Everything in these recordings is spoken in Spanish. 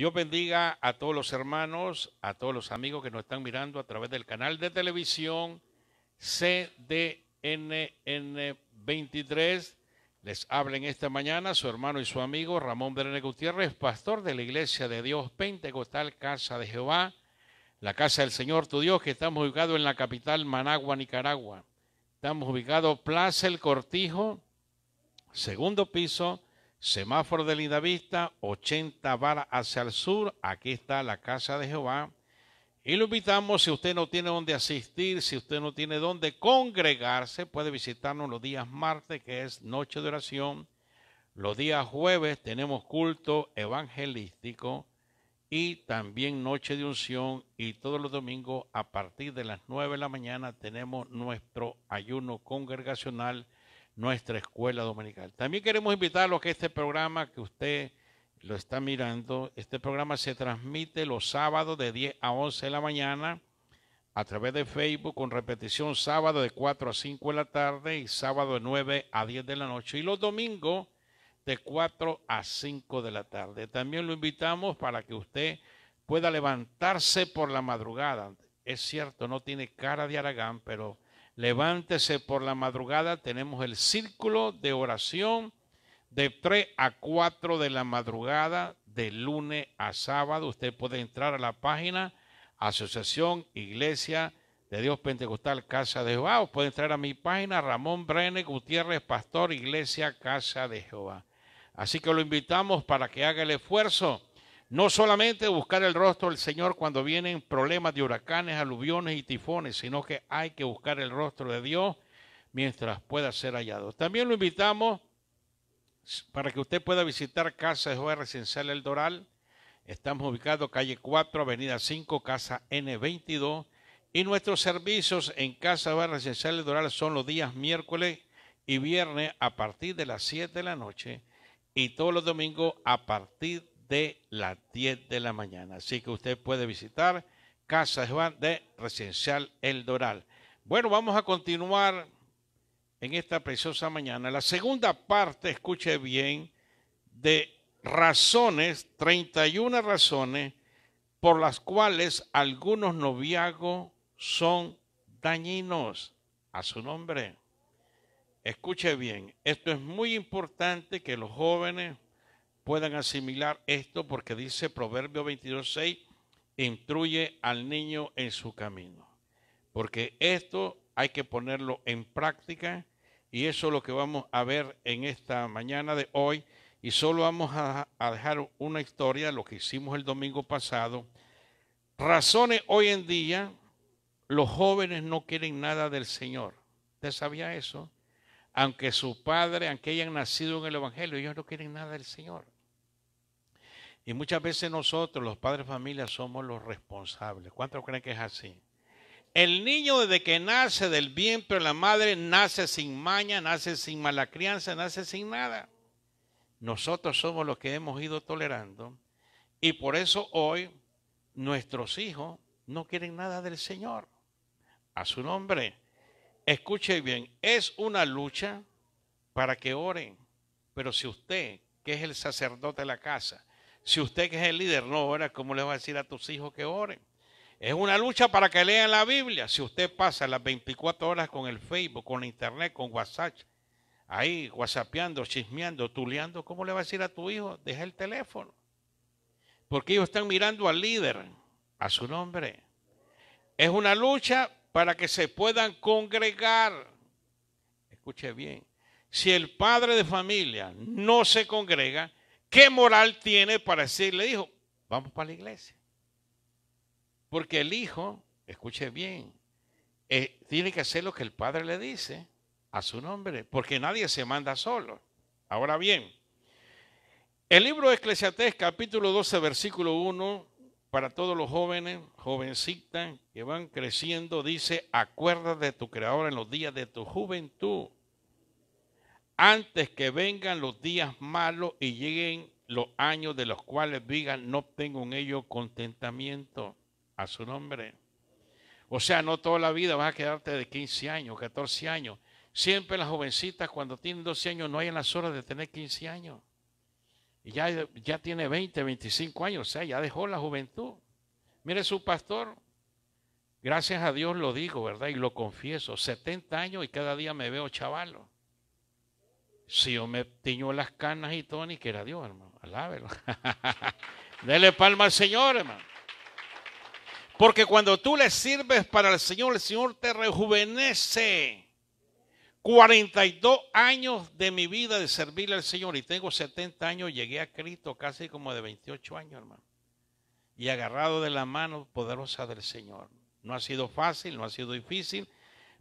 Dios bendiga a todos los hermanos, a todos los amigos que nos están mirando a través del canal de televisión CDNN23. Les hablen esta mañana su hermano y su amigo Ramón Berene Gutiérrez, pastor de la Iglesia de Dios Pentecostal, Casa de Jehová, la Casa del Señor tu Dios, que estamos ubicados en la capital Managua, Nicaragua. Estamos ubicados Plaza El Cortijo, segundo piso, Semáforo de vista, 80 varas hacia el sur. Aquí está la casa de Jehová. Y lo invitamos, si usted no tiene dónde asistir, si usted no tiene dónde congregarse, puede visitarnos los días martes, que es noche de oración. Los días jueves tenemos culto evangelístico y también noche de unción. Y todos los domingos a partir de las 9 de la mañana tenemos nuestro ayuno congregacional nuestra escuela dominical. También queremos invitarlo a que este programa que usted lo está mirando, este programa se transmite los sábados de 10 a 11 de la mañana a través de Facebook con repetición sábado de 4 a 5 de la tarde y sábado de 9 a 10 de la noche y los domingos de 4 a 5 de la tarde. También lo invitamos para que usted pueda levantarse por la madrugada. Es cierto, no tiene cara de Aragán, pero Levántese por la madrugada, tenemos el círculo de oración de 3 a 4 de la madrugada, de lunes a sábado. Usted puede entrar a la página Asociación Iglesia de Dios Pentecostal Casa de Jehová, o puede entrar a mi página Ramón Brene Gutiérrez Pastor Iglesia Casa de Jehová. Así que lo invitamos para que haga el esfuerzo no solamente buscar el rostro del Señor cuando vienen problemas de huracanes, aluviones y tifones, sino que hay que buscar el rostro de Dios mientras pueda ser hallado. También lo invitamos para que usted pueda visitar Casa de Jehová Residencial El Doral. Estamos ubicados calle 4, avenida 5, casa N22. Y nuestros servicios en Casa de Jehová Residencial El Doral son los días miércoles y viernes a partir de las 7 de la noche y todos los domingos a partir de las 10 de la mañana. Así que usted puede visitar Casa Juan de Residencial El Doral. Bueno, vamos a continuar en esta preciosa mañana. La segunda parte, escuche bien, de razones, 31 razones por las cuales algunos noviazgos son dañinos a su nombre. Escuche bien, esto es muy importante que los jóvenes puedan asimilar esto porque dice Proverbio 22.6, instruye al niño en su camino. Porque esto hay que ponerlo en práctica y eso es lo que vamos a ver en esta mañana de hoy. Y solo vamos a, a dejar una historia, lo que hicimos el domingo pasado. Razones hoy en día, los jóvenes no quieren nada del Señor. ¿Usted sabía eso? aunque su padre, aunque hayan nacido en el Evangelio, ellos no quieren nada del Señor. Y muchas veces nosotros, los padres de familia, somos los responsables. ¿Cuántos creen que es así? El niño desde que nace del bien, pero la madre nace sin maña, nace sin mala crianza, nace sin nada. Nosotros somos los que hemos ido tolerando y por eso hoy nuestros hijos no quieren nada del Señor. A su nombre escuche bien, es una lucha para que oren, pero si usted, que es el sacerdote de la casa, si usted que es el líder no ora, ¿cómo le va a decir a tus hijos que oren? Es una lucha para que lean la Biblia. Si usted pasa las 24 horas con el Facebook, con Internet, con WhatsApp, ahí whatsappeando, chismeando, tuleando, ¿cómo le va a decir a tu hijo? Deja el teléfono. Porque ellos están mirando al líder, a su nombre. Es una lucha para que se puedan congregar. Escuche bien, si el padre de familia no se congrega, ¿qué moral tiene para decirle, hijo, vamos para la iglesia? Porque el hijo, escuche bien, eh, tiene que hacer lo que el padre le dice a su nombre, porque nadie se manda solo. Ahora bien, el libro de Eclesiastés capítulo 12, versículo 1 para todos los jóvenes, jovencitas que van creciendo, dice, acuérdate de tu creador en los días de tu juventud, antes que vengan los días malos y lleguen los años de los cuales digan, no tengo en ellos contentamiento a su nombre. O sea, no toda la vida vas a quedarte de 15 años, 14 años. Siempre las jovencitas cuando tienen 12 años no hay en las horas de tener 15 años. Y ya, tiene 20, 25 años, o sea, ya dejó la juventud. Mire su pastor, gracias a Dios lo digo, ¿verdad? Y lo confieso, 70 años y cada día me veo chavalo. Si yo me tiño las canas y todo, ni que era Dios, hermano, alábelo. Dele palma al Señor, hermano. Porque cuando tú le sirves para el Señor, el Señor te rejuvenece. 42 años de mi vida de servirle al Señor y tengo 70 años, llegué a Cristo casi como de 28 años, hermano. Y agarrado de la mano poderosa del Señor. No ha sido fácil, no ha sido difícil,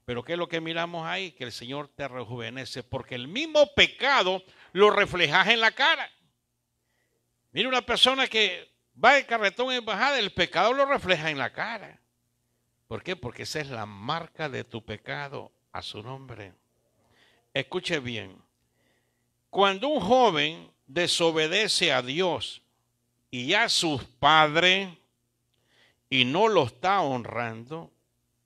pero ¿qué es lo que miramos ahí? Que el Señor te rejuvenece, porque el mismo pecado lo reflejas en la cara. Mira una persona que va de carretón en bajada, el pecado lo refleja en la cara. ¿Por qué? Porque esa es la marca de tu pecado a su nombre. Escuche bien. Cuando un joven desobedece a Dios y a sus padres y no lo está honrando,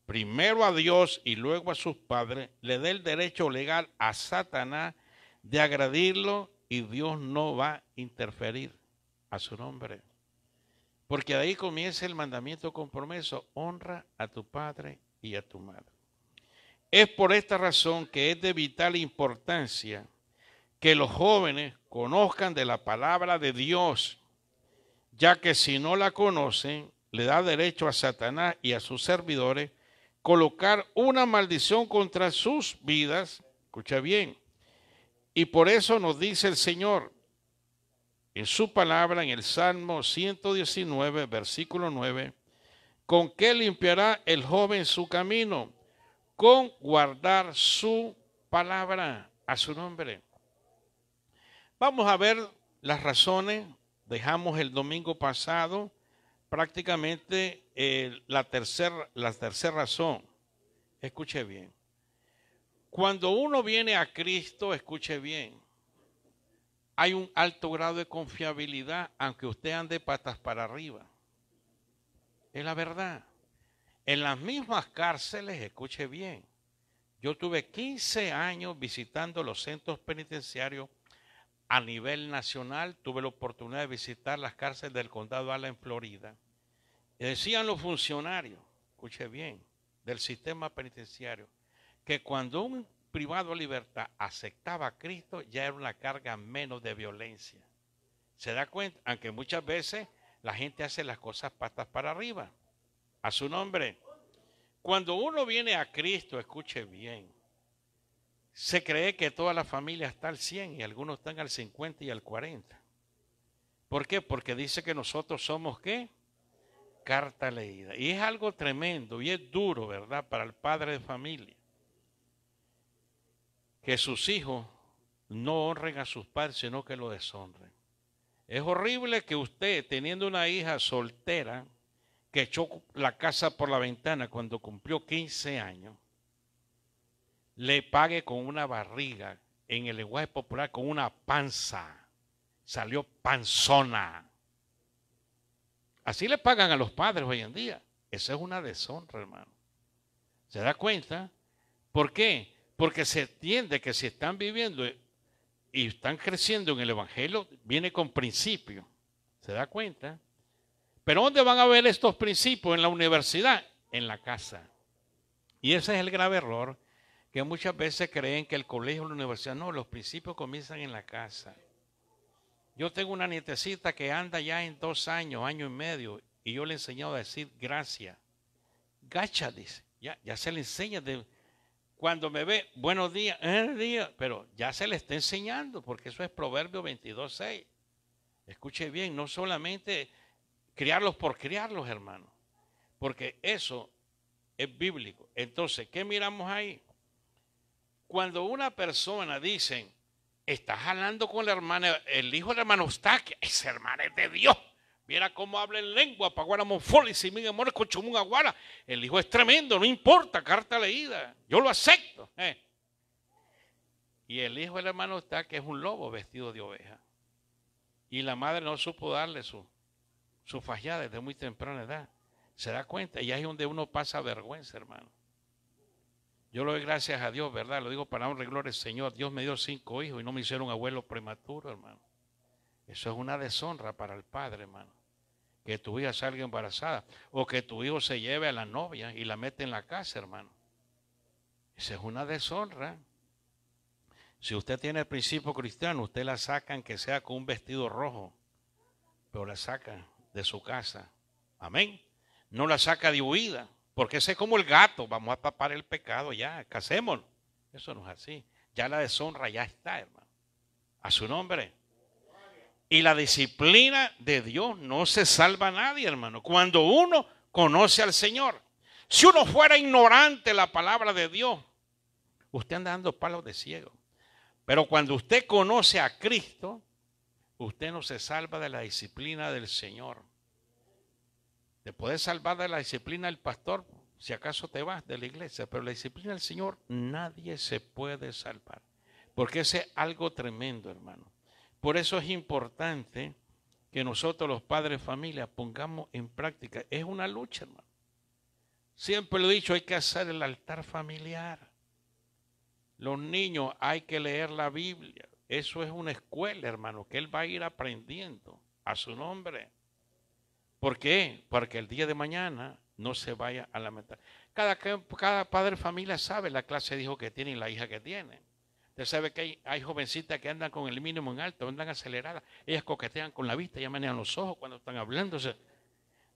primero a Dios y luego a sus padres, le dé el derecho legal a Satanás de agredirlo y Dios no va a interferir a su nombre. Porque ahí comienza el mandamiento compromiso, honra a tu padre y a tu madre. Es por esta razón que es de vital importancia que los jóvenes conozcan de la palabra de Dios, ya que si no la conocen, le da derecho a Satanás y a sus servidores colocar una maldición contra sus vidas. Escucha bien. Y por eso nos dice el Señor en su palabra en el Salmo 119, versículo 9, con qué limpiará el joven su camino con guardar su palabra a su nombre. Vamos a ver las razones. Dejamos el domingo pasado prácticamente eh, la tercera la razón. Escuche bien. Cuando uno viene a Cristo, escuche bien, hay un alto grado de confiabilidad, aunque usted ande patas para arriba. Es la verdad. En las mismas cárceles, escuche bien, yo tuve 15 años visitando los centros penitenciarios a nivel nacional. Tuve la oportunidad de visitar las cárceles del condado de Ala en Florida. decían los funcionarios, escuche bien, del sistema penitenciario, que cuando un privado de libertad aceptaba a Cristo, ya era una carga menos de violencia. ¿Se da cuenta? Aunque muchas veces la gente hace las cosas patas para arriba. A su nombre. Cuando uno viene a Cristo, escuche bien, se cree que toda la familia está al 100 y algunos están al 50 y al 40. ¿Por qué? Porque dice que nosotros somos qué? Carta leída. Y es algo tremendo y es duro, ¿verdad? Para el padre de familia. Que sus hijos no honren a sus padres, sino que lo deshonren. Es horrible que usted, teniendo una hija soltera, que echó la casa por la ventana cuando cumplió 15 años, le pague con una barriga, en el lenguaje popular, con una panza. Salió panzona. Así le pagan a los padres hoy en día. Esa es una deshonra, hermano. ¿Se da cuenta? ¿Por qué? Porque se entiende que si están viviendo y están creciendo en el Evangelio, viene con principio. ¿Se da cuenta? Pero ¿dónde van a ver estos principios? En la universidad, en la casa. Y ese es el grave error que muchas veces creen que el colegio o la universidad, no, los principios comienzan en la casa. Yo tengo una nietecita que anda ya en dos años, año y medio, y yo le he enseñado a decir gracias. Gacha, dice. Ya, ya se le enseña. De, cuando me ve, buenos días, buenos eh, días, pero ya se le está enseñando, porque eso es Proverbio 22.6. Escuche bien, no solamente criarlos por criarlos, hermano. Porque eso es bíblico. Entonces, ¿qué miramos ahí? Cuando una persona dice, estás hablando con la hermana, el hijo del hermano está, que ese hermano es de Dios. Mira cómo habla en lengua, paguara monfoli, mi amor aguara. El hijo es tremendo, no importa, carta leída. Yo lo acepto. ¿eh? Y el hijo del hermano está, que es un lobo vestido de oveja. Y la madre no supo darle su su fallada desde muy temprana edad. Se da cuenta, y ahí es donde uno pasa vergüenza, hermano. Yo lo doy gracias a Dios, ¿verdad? Lo digo para honra y Señor. Dios me dio cinco hijos y no me hicieron abuelo prematuro, hermano. Eso es una deshonra para el padre, hermano. Que tu hija salga embarazada o que tu hijo se lleve a la novia y la mete en la casa, hermano. Eso es una deshonra. Si usted tiene el principio cristiano, usted la saca que sea con un vestido rojo, pero la saca de su casa. Amén. No la saca de huida, porque ese es como el gato, vamos a tapar el pecado ya, casémonos. Eso no es así. Ya la deshonra ya está, hermano. A su nombre. Y la disciplina de Dios no se salva a nadie, hermano. Cuando uno conoce al Señor. Si uno fuera ignorante la palabra de Dios, usted anda dando palos de ciego. Pero cuando usted conoce a Cristo, usted no se salva de la disciplina del Señor. Te puedes salvar de la disciplina del pastor si acaso te vas de la iglesia, pero la disciplina del Señor nadie se puede salvar, porque ese es algo tremendo, hermano. Por eso es importante que nosotros los padres de familia pongamos en práctica. Es una lucha, hermano. Siempre lo he dicho, hay que hacer el altar familiar. Los niños hay que leer la Biblia. Eso es una escuela, hermano, que él va a ir aprendiendo a su nombre. ¿Por qué? Porque el día de mañana no se vaya a lamentar. Cada, cada padre de familia sabe la clase de hijo que tiene y la hija que tiene. Usted sabe que hay, jovencitas que andan con el mínimo en alto, andan aceleradas. Ellas coquetean con la vista, ya manejan los ojos cuando están hablando.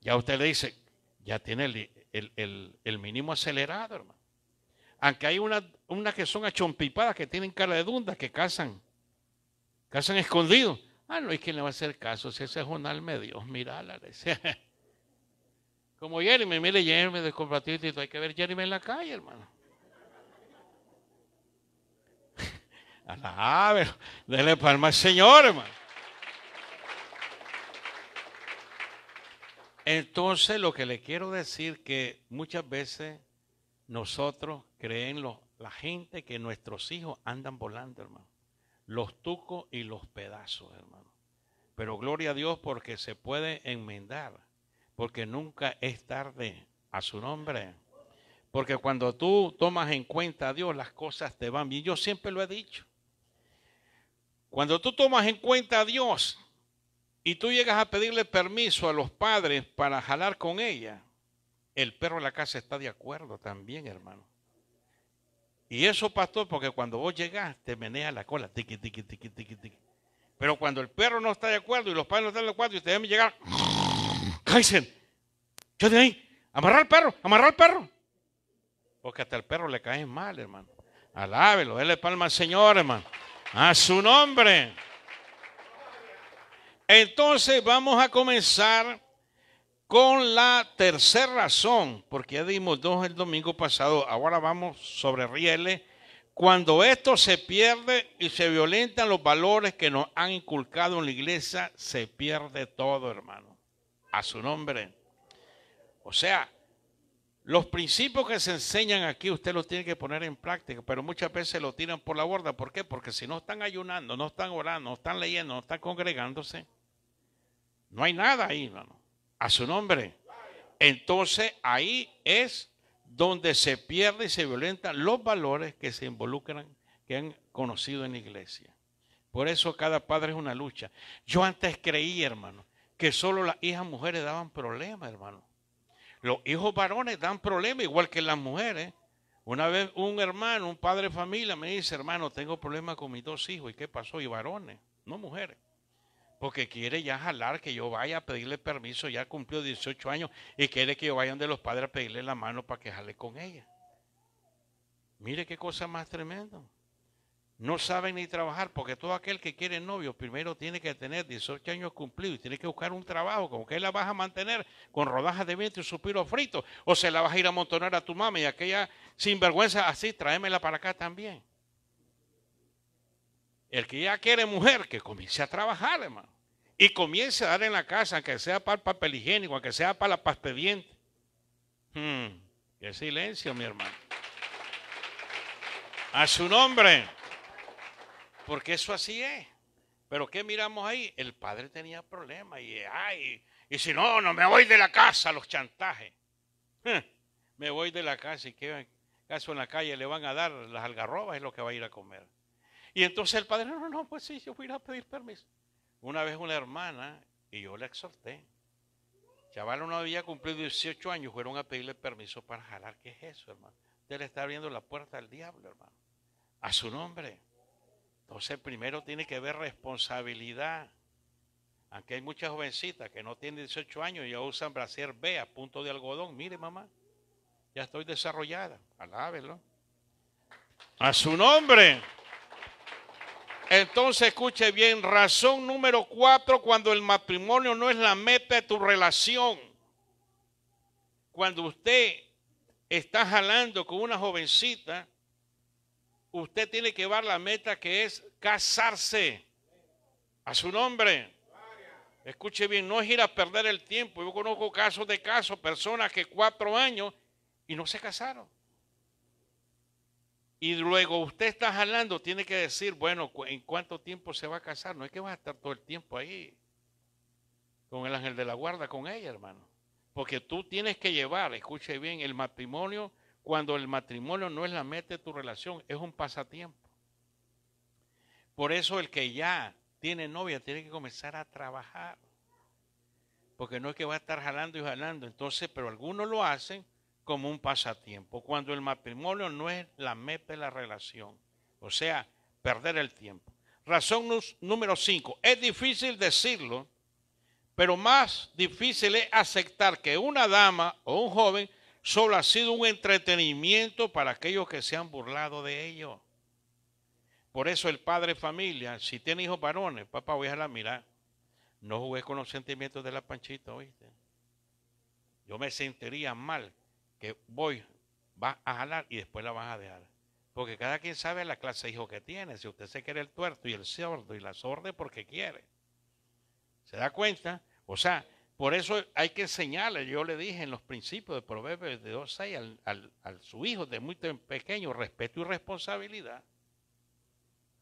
ya usted le dice, ya tiene el, mínimo acelerado, hermano. Aunque hay unas que son achompipadas, que tienen cara de dunda, que casan en escondido. Ah, no es quien le va a hacer caso. Si ese es un alma de Dios, mira, Como Jeremy, mire Jeremy de hay que ver Jeremy en la calle, hermano. Alabe, ah, dele palma al Señor, hermano. Entonces, lo que le quiero decir que muchas veces nosotros creemos, la gente que nuestros hijos andan volando, hermano los tucos y los pedazos, hermano. Pero gloria a Dios porque se puede enmendar, porque nunca es tarde a su nombre. Porque cuando tú tomas en cuenta a Dios, las cosas te van bien. Yo siempre lo he dicho. Cuando tú tomas en cuenta a Dios y tú llegas a pedirle permiso a los padres para jalar con ella, el perro de la casa está de acuerdo también, hermano. Y eso, pastor, porque cuando vos llegas, te menea la cola, Pero cuando el perro no está de acuerdo y los padres no están de acuerdo y ustedes me llegar, ¡Kaisen! Yo de ahí, amarrar al perro, amarrar al perro. Porque hasta el perro le cae mal, hermano. Alábelo, déle palma al Señor, hermano. A su nombre. Entonces vamos a comenzar con la tercera razón, porque ya dimos dos el domingo pasado, ahora vamos sobre rieles. Cuando esto se pierde y se violentan los valores que nos han inculcado en la iglesia, se pierde todo, hermano. A su nombre. O sea, los principios que se enseñan aquí, usted los tiene que poner en práctica, pero muchas veces lo tiran por la borda. ¿Por qué? Porque si no están ayunando, no están orando, no están leyendo, no están congregándose, no hay nada ahí, hermano a su nombre. Entonces ahí es donde se pierde y se violentan los valores que se involucran, que han conocido en la iglesia. Por eso cada padre es una lucha. Yo antes creí, hermano, que solo las hijas mujeres daban problemas, hermano. Los hijos varones dan problemas, igual que las mujeres. Una vez un hermano, un padre de familia, me dice, hermano, tengo problemas con mis dos hijos. ¿Y qué pasó? Y varones, no mujeres porque quiere ya jalar que yo vaya a pedirle permiso, ya cumplió 18 años y quiere que yo vaya donde los padres a pedirle la mano para que jale con ella. Mire qué cosa más tremenda. No saben ni trabajar, porque todo aquel que quiere novio primero tiene que tener 18 años cumplidos y tiene que buscar un trabajo, como que la vas a mantener con rodajas de viento y suspiros frito, o se la vas a ir a amontonar a tu mami y aquella sinvergüenza así, tráemela para acá también. El que ya quiere mujer, que comience a trabajar, hermano. Y comience a dar en la casa, que sea para el papel higiénico, aunque sea para la pasta de hmm, qué silencio, mi hermano. A su nombre. Porque eso así es. Pero ¿qué miramos ahí? El padre tenía problemas y, ay, y si no, no me voy de la casa, los chantajes. me voy de la casa y que caso en la calle le van a dar las algarrobas es lo que va a ir a comer. Y entonces el padre, no, no, pues sí, yo voy a pedir permiso. Una vez una hermana, y yo la exhorté, chaval no había cumplido 18 años, fueron a pedirle permiso para jalar. ¿Qué es eso, hermano? Usted le está abriendo la puerta al diablo, hermano. A su nombre. Entonces primero tiene que ver responsabilidad. Aunque hay muchas jovencitas que no tienen 18 años y ya usan brasier B a punto de algodón. Mire, mamá, ya estoy desarrollada. Alábelo. A su nombre. Entonces escuche bien, razón número cuatro, cuando el matrimonio no es la meta de tu relación. Cuando usted está jalando con una jovencita, usted tiene que llevar la meta que es casarse a su nombre. Escuche bien, no es ir a perder el tiempo. Yo conozco casos de casos, personas que cuatro años y no se casaron y luego usted está jalando, tiene que decir, bueno, ¿en cuánto tiempo se va a casar? No es que va a estar todo el tiempo ahí con el ángel de la guarda, con ella, hermano. Porque tú tienes que llevar, escuche bien, el matrimonio, cuando el matrimonio no es la meta de tu relación, es un pasatiempo. Por eso el que ya tiene novia tiene que comenzar a trabajar. Porque no es que va a estar jalando y jalando. Entonces, pero algunos lo hacen como un pasatiempo, cuando el matrimonio no es la meta de la relación, o sea, perder el tiempo. Razón número 5. Es difícil decirlo, pero más difícil es aceptar que una dama o un joven solo ha sido un entretenimiento para aquellos que se han burlado de ellos. Por eso el padre familia, si tiene hijos varones, papá, voy a la mirar. No jugué con los sentimientos de la panchita, ¿oíste? Yo me sentiría mal que voy, vas a jalar y después la vas a dejar. Porque cada quien sabe la clase de hijo que tiene. Si usted se quiere el tuerto y el sordo y la sorda porque quiere. ¿Se da cuenta? O sea, por eso hay que enseñarle. Yo le dije en los principios de Proverbios de 2.6 al, al, su hijo de muy pequeño, respeto y responsabilidad.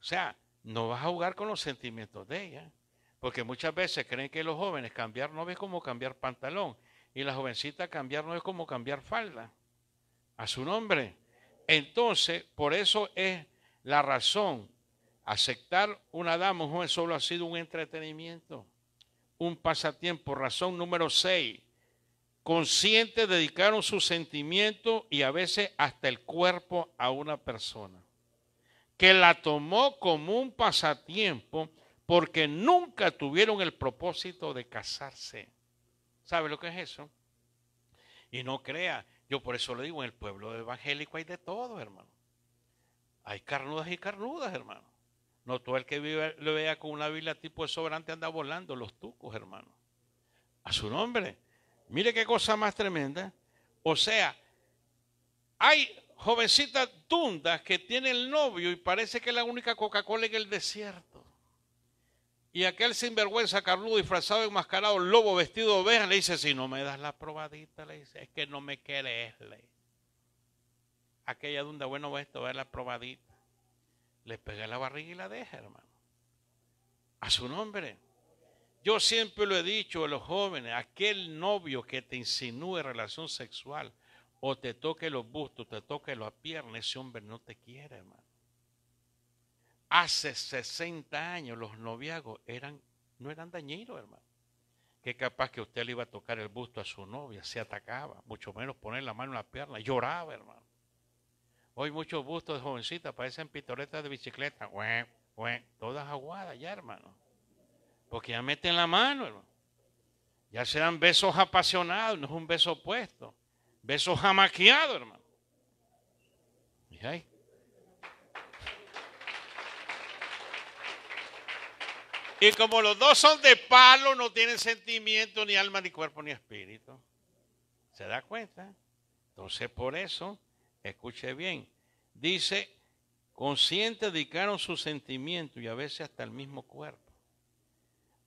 O sea, no vas a jugar con los sentimientos de ella. Porque muchas veces creen que los jóvenes cambiar no es como cambiar pantalón. Y la jovencita cambiar no es como cambiar falda a su nombre. Entonces, por eso es la razón. Aceptar una dama, un joven, solo ha sido un entretenimiento, un pasatiempo. Razón número seis. Conscientes dedicaron su sentimiento y a veces hasta el cuerpo a una persona que la tomó como un pasatiempo porque nunca tuvieron el propósito de casarse. ¿Sabe lo que es eso? Y no crea, yo por eso le digo, en el pueblo evangélico hay de todo, hermano. Hay carnudas y carnudas, hermano. No todo el que vive, lo vea con una Biblia tipo de sobrante anda volando, los tucos, hermano. A su nombre. Mire qué cosa más tremenda. O sea, hay jovencitas tundas que tienen novio y parece que es la única Coca-Cola en el desierto. Y aquel sinvergüenza carludo, disfrazado, enmascarado, lobo, vestido de oveja, le dice, si no me das la probadita, le dice, es que no me querés, le Aquella dunda, bueno, va esto, ver la probadita. Le pega la barriga y la deja, hermano. A su nombre. Yo siempre lo he dicho a los jóvenes, aquel novio que te insinúe relación sexual o te toque los bustos, te toque las piernas, ese hombre no te quiere, hermano hace 60 años los noviazgos eran, no eran dañinos, hermano. Que capaz que usted le iba a tocar el busto a su novia, se atacaba, mucho menos poner la mano en la pierna, lloraba, hermano. Hoy muchos bustos de jovencita parecen pitoretas de bicicleta, güey, güey, todas aguadas ya, hermano. Porque ya meten la mano, hermano. Ya se besos apasionados, no es un beso opuesto. Besos jamaqueados, hermano. ¿Y ahí? Y como los dos son de palo, no tienen sentimiento, ni alma, ni cuerpo, ni espíritu. ¿Se da cuenta? Entonces, por eso, escuche bien. Dice, consciente dedicaron su sentimiento y a veces hasta el mismo cuerpo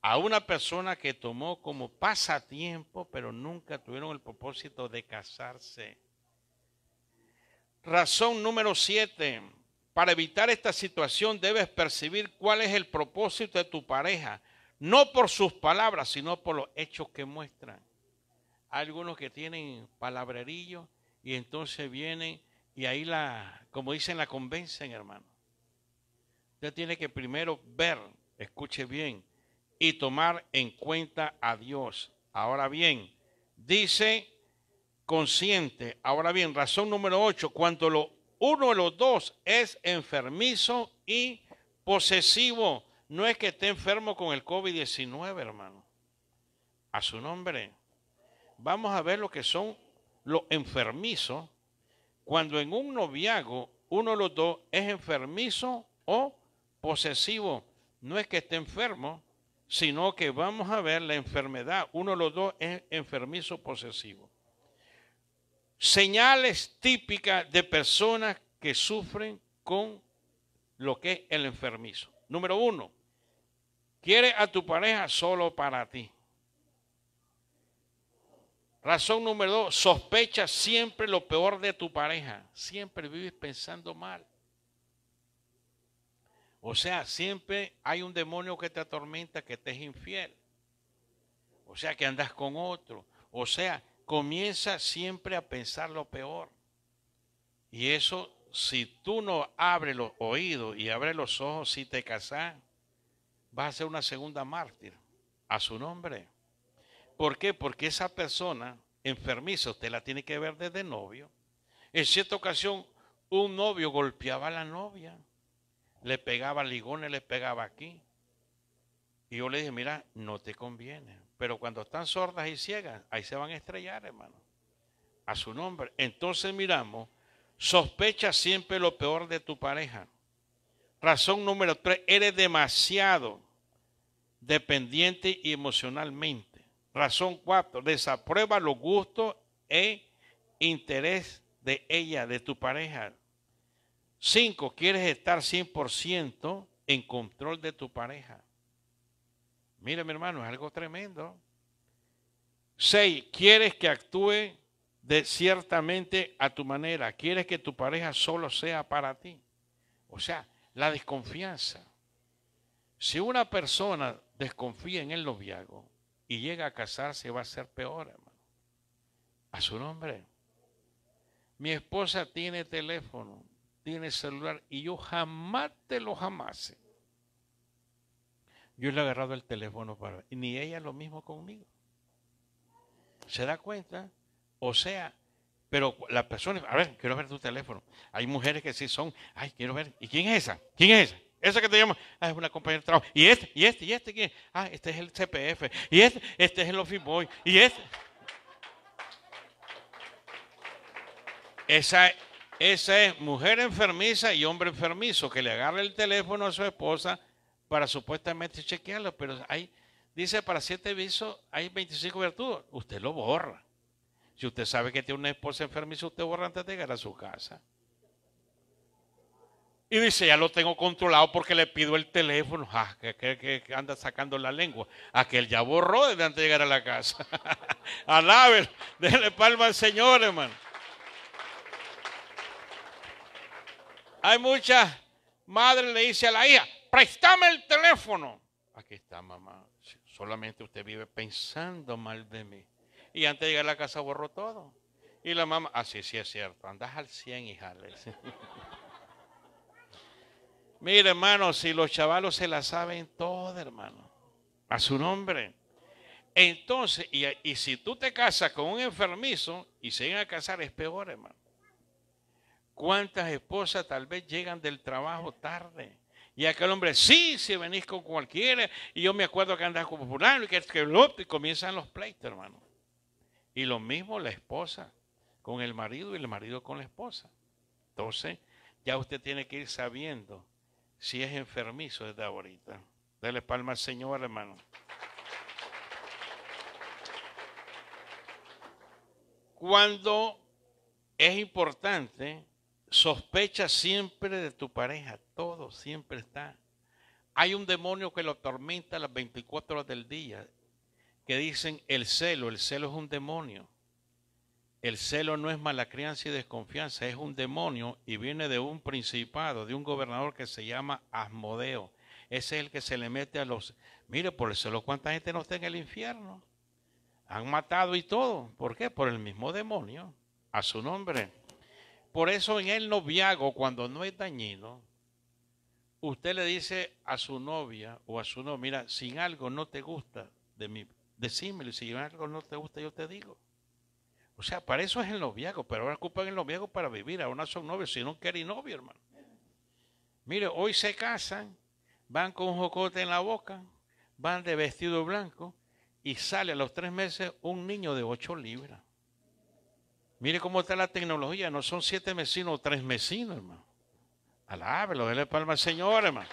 a una persona que tomó como pasatiempo, pero nunca tuvieron el propósito de casarse. Razón número siete, para evitar esta situación debes percibir cuál es el propósito de tu pareja, no por sus palabras, sino por los hechos que muestran. Hay algunos que tienen palabrerillo y entonces vienen y ahí la, como dicen, la convencen, hermano. Usted tiene que primero ver, escuche bien, y tomar en cuenta a Dios. Ahora bien, dice consciente. Ahora bien, razón número 8, cuando lo uno de los dos es enfermizo y posesivo. No es que esté enfermo con el COVID-19, hermano. A su nombre. Vamos a ver lo que son los enfermizos cuando en un noviago uno de los dos es enfermizo o posesivo. No es que esté enfermo, sino que vamos a ver la enfermedad. Uno de los dos es enfermizo posesivo. Señales típicas de personas que sufren con lo que es el enfermizo. Número uno, quiere a tu pareja solo para ti. Razón número dos, sospecha siempre lo peor de tu pareja. Siempre vives pensando mal. O sea, siempre hay un demonio que te atormenta que te es infiel. O sea, que andas con otro. O sea, comienza siempre a pensar lo peor. Y eso, si tú no abres los oídos y abres los ojos, si te casas, vas a ser una segunda mártir a su nombre. ¿Por qué? Porque esa persona enfermiza, usted la tiene que ver desde novio. En cierta ocasión, un novio golpeaba a la novia, le pegaba ligones, le pegaba aquí. Y yo le dije, mira, no te conviene. Pero cuando están sordas y ciegas, ahí se van a estrellar, hermano, a su nombre. Entonces miramos, sospecha siempre lo peor de tu pareja. Razón número tres, eres demasiado dependiente emocionalmente. Razón cuatro, desaprueba los gustos e interés de ella, de tu pareja. Cinco, quieres estar 100% en control de tu pareja. Mire, mi hermano, es algo tremendo. Seis, quieres que actúe de ciertamente a tu manera. Quieres que tu pareja solo sea para ti. O sea, la desconfianza. Si una persona desconfía en el noviazgo y llega a casarse, va a ser peor, hermano. A su nombre. Mi esposa tiene teléfono, tiene celular y yo jamás te lo jamás yo le he agarrado el teléfono para... ni ella lo mismo conmigo. ¿Se da cuenta? O sea, pero las personas... a ver, quiero ver tu teléfono. Hay mujeres que sí son, ay, quiero ver, ¿y quién es esa? ¿Quién es esa? Esa que te llama, ah, es una compañera de trabajo. Y este, y este, y este, ¿quién? Ah, este es el CPF. Y este, este es el Office Boy. Y este. Esa, esa es mujer enfermiza y hombre enfermizo que le agarra el teléfono a su esposa para supuestamente chequearlo, pero hay, dice, para siete visos hay 25 virtudes. Usted lo borra. Si usted sabe que tiene una esposa enfermiza, usted borra antes de llegar a su casa. Y dice, ya lo tengo controlado porque le pido el teléfono. Ah, que, anda sacando la lengua. Aquel ya borró desde antes de llegar a la casa. Alábel, déle palma al Señor, hermano. Hay muchas madres le dice a la hija, préstame el teléfono. Aquí está, mamá. Solamente usted vive pensando mal de mí. Y antes de llegar a la casa borró todo. Y la mamá, así ah, sí es cierto, andas al 100 y jales. Mire, hermano, si los chavalos se la saben toda, hermano, a su nombre. Entonces, y, y si tú te casas con un enfermizo y se van a casar, es peor, hermano. ¿Cuántas esposas tal vez llegan del trabajo tarde? Y aquel hombre, sí, si venís con cualquiera, y yo me acuerdo que andás con fulano, y que, que y comienzan los pleitos, hermano. Y lo mismo la esposa con el marido y el marido con la esposa. Entonces, ya usted tiene que ir sabiendo si es enfermizo desde ahorita. Dale palma al Señor, hermano. Cuando es importante Sospecha siempre de tu pareja, todo siempre está. Hay un demonio que lo atormenta las 24 horas del día, que dicen el celo, el celo es un demonio. El celo no es mala crianza y desconfianza, es un demonio y viene de un principado, de un gobernador que se llama Asmodeo. Ese es el que se le mete a los... Mire, por el celo, ¿cuánta gente no está en el infierno? Han matado y todo. ¿Por qué? Por el mismo demonio. A su nombre. Por eso en el noviago, cuando no es dañino, usted le dice a su novia o a su novia, mira, sin algo no te gusta de mí, decímelo, si algo no te gusta yo te digo. O sea, para eso es el noviago, pero ahora ocupan el noviago para vivir, ahora son novios, si no quieren novio, hermano. Mire, hoy se casan, van con un jocote en la boca, van de vestido blanco y sale a los tres meses un niño de ocho libras. Mire cómo está la tecnología. No son siete vecinos, tres mesinos, hermano. Alábelo, déle palma al Señor, hermano.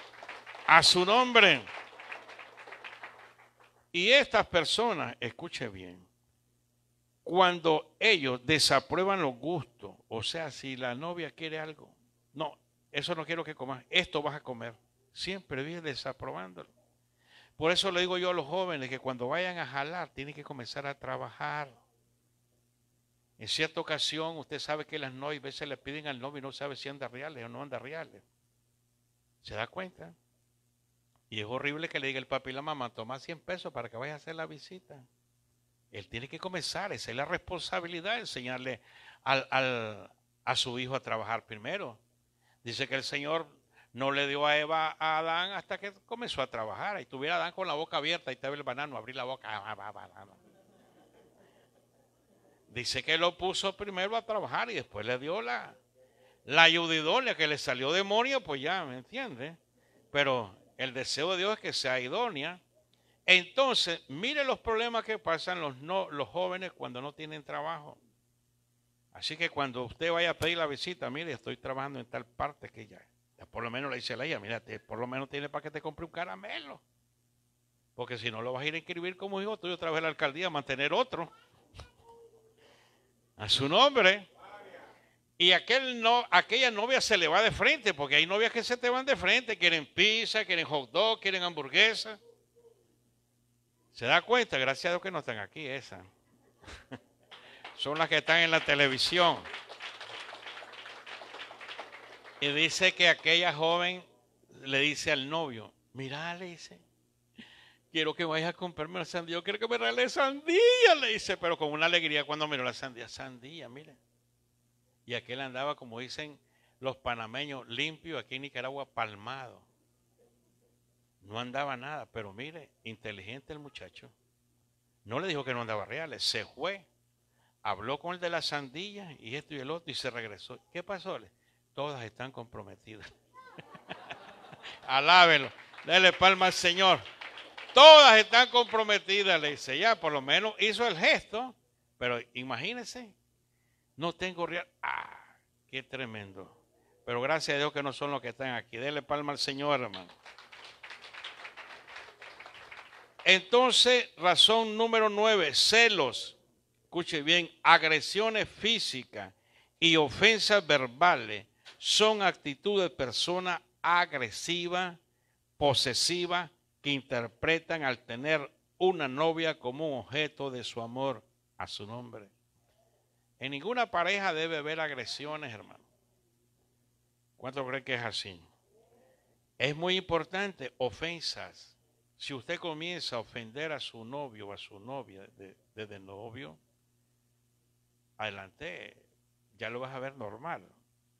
A su nombre. Y estas personas, escuche bien, cuando ellos desaprueban los gustos, o sea, si la novia quiere algo, no, eso no quiero que comas, esto vas a comer. Siempre vive desaprobándolo. Por eso le digo yo a los jóvenes que cuando vayan a jalar, tienen que comenzar a trabajar. En cierta ocasión, usted sabe que las novias a veces le piden al novio y no sabe si anda reales o no anda reales. ¿Se da cuenta? Y es horrible que le diga el papi y la mamá, toma 100 pesos para que vaya a hacer la visita. Él tiene que comenzar, esa es la responsabilidad, enseñarle a su hijo a trabajar primero. Dice que el Señor no le dio a Eva a Adán hasta que comenzó a trabajar. Y tuviera Adán con la boca abierta y estaba el banano, abrir la boca. Ah, Dice que lo puso primero a trabajar y después le dio la, la ayudidonia que le salió demonio, pues ya, ¿me entiende? Pero el deseo de Dios es que sea idónea. Entonces, mire los problemas que pasan los, no, los jóvenes cuando no tienen trabajo. Así que cuando usted vaya a pedir la visita, mire, estoy trabajando en tal parte que ya, por lo menos le dice a ella, mira, por lo menos tiene para que te compre un caramelo. Porque si no, lo vas a ir a inscribir como hijo tuyo otra vez a la alcaldía, a mantener otro a su nombre. Y aquella novia se le va de frente, porque hay novias que se te van de frente, quieren pizza, quieren hot dog, quieren hamburguesa. ¿Se da cuenta? Gracias a Dios que no están aquí esas. Son las que están en la televisión. Y dice que aquella joven le dice al novio, mira, le dice, quiero que vayas a comprarme una sandía, yo quiero que me regales sandía, le dice, pero con una alegría cuando miró la sandía, sandía, mire. Y aquel andaba, como dicen los panameños, limpio aquí en Nicaragua, palmado. No andaba nada, pero mire, inteligente el muchacho. No le dijo que no andaba reales, se fue. Habló con el de la sandía, y esto y el otro y se regresó. ¿Qué pasó? Todas están comprometidas. Alábelo. Dele palma al Señor. Todas están comprometidas, le dice, ya, por lo menos hizo el gesto, pero imagínense, no tengo real. ¡Ah! ¡Qué tremendo! Pero gracias a Dios que no son los que están aquí. Dele palma al Señor, hermano. Entonces, razón número nueve, celos. Escuche bien, agresiones físicas y ofensas verbales son actitudes de persona agresiva, posesiva, que interpretan al tener una novia como un objeto de su amor a su nombre. En ninguna pareja debe haber agresiones, hermano. ¿Cuánto cree que es así? Es muy importante ofensas. Si usted comienza a ofender a su novio o a su novia desde, novio, adelante ya lo vas a ver normal.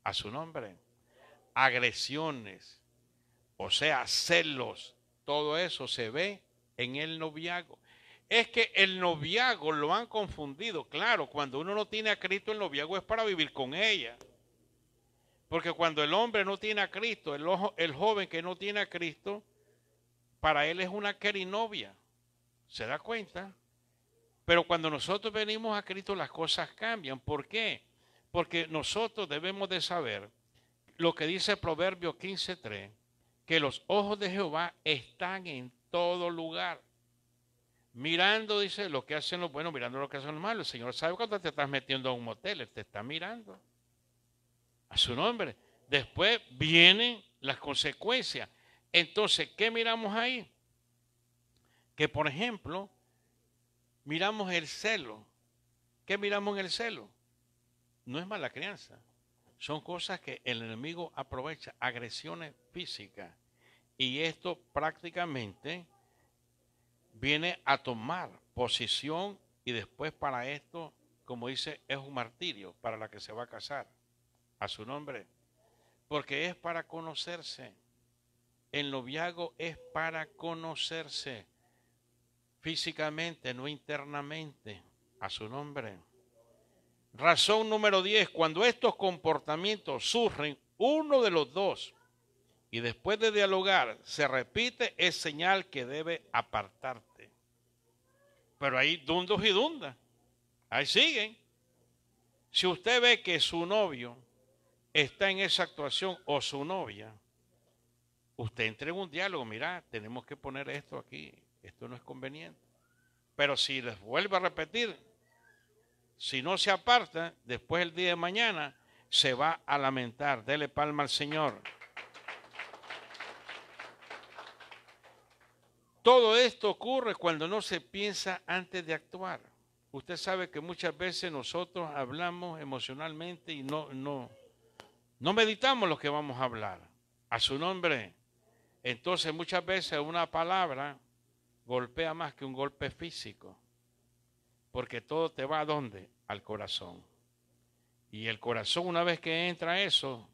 A su nombre. Agresiones, o sea, celos, todo eso se ve en el noviago. Es que el noviago lo han confundido. Claro, cuando uno no tiene a Cristo, el noviago es para vivir con ella. Porque cuando el hombre no tiene a Cristo, el, ojo, el joven que no tiene a Cristo, para él es una querinovia. ¿Se da cuenta? Pero cuando nosotros venimos a Cristo, las cosas cambian. ¿Por qué? Porque nosotros debemos de saber lo que dice Proverbio 15.3 que los ojos de Jehová están en todo lugar. Mirando, dice, lo que hacen los buenos, mirando lo que hacen los malos. El Señor sabe cuando te estás metiendo a un motel, Él te está mirando. A su nombre. Después vienen las consecuencias. Entonces, ¿qué miramos ahí? Que, por ejemplo, miramos el celo. ¿Qué miramos en el celo? No es mala crianza. Son cosas que el enemigo aprovecha, agresiones física. Y esto prácticamente viene a tomar posición y después para esto, como dice, es un martirio para la que se va a casar a su nombre. Porque es para conocerse. El noviazgo es para conocerse físicamente, no internamente, a su nombre. Razón número 10, cuando estos comportamientos surgen, uno de los dos y después de dialogar se repite, es señal que debe apartarte. Pero hay dundos y dundas. Ahí siguen. Si usted ve que su novio está en esa actuación o su novia, usted entre en un diálogo, mira, tenemos que poner esto aquí, esto no es conveniente. Pero si les vuelve a repetir, si no se aparta, después el día de mañana se va a lamentar. Dele palma al Señor. Todo esto ocurre cuando no se piensa antes de actuar. Usted sabe que muchas veces nosotros hablamos emocionalmente y no, no, no meditamos lo que vamos a hablar. A su nombre. Entonces muchas veces una palabra golpea más que un golpe físico. Porque todo te va a dónde? Al corazón. Y el corazón, una vez que entra eso,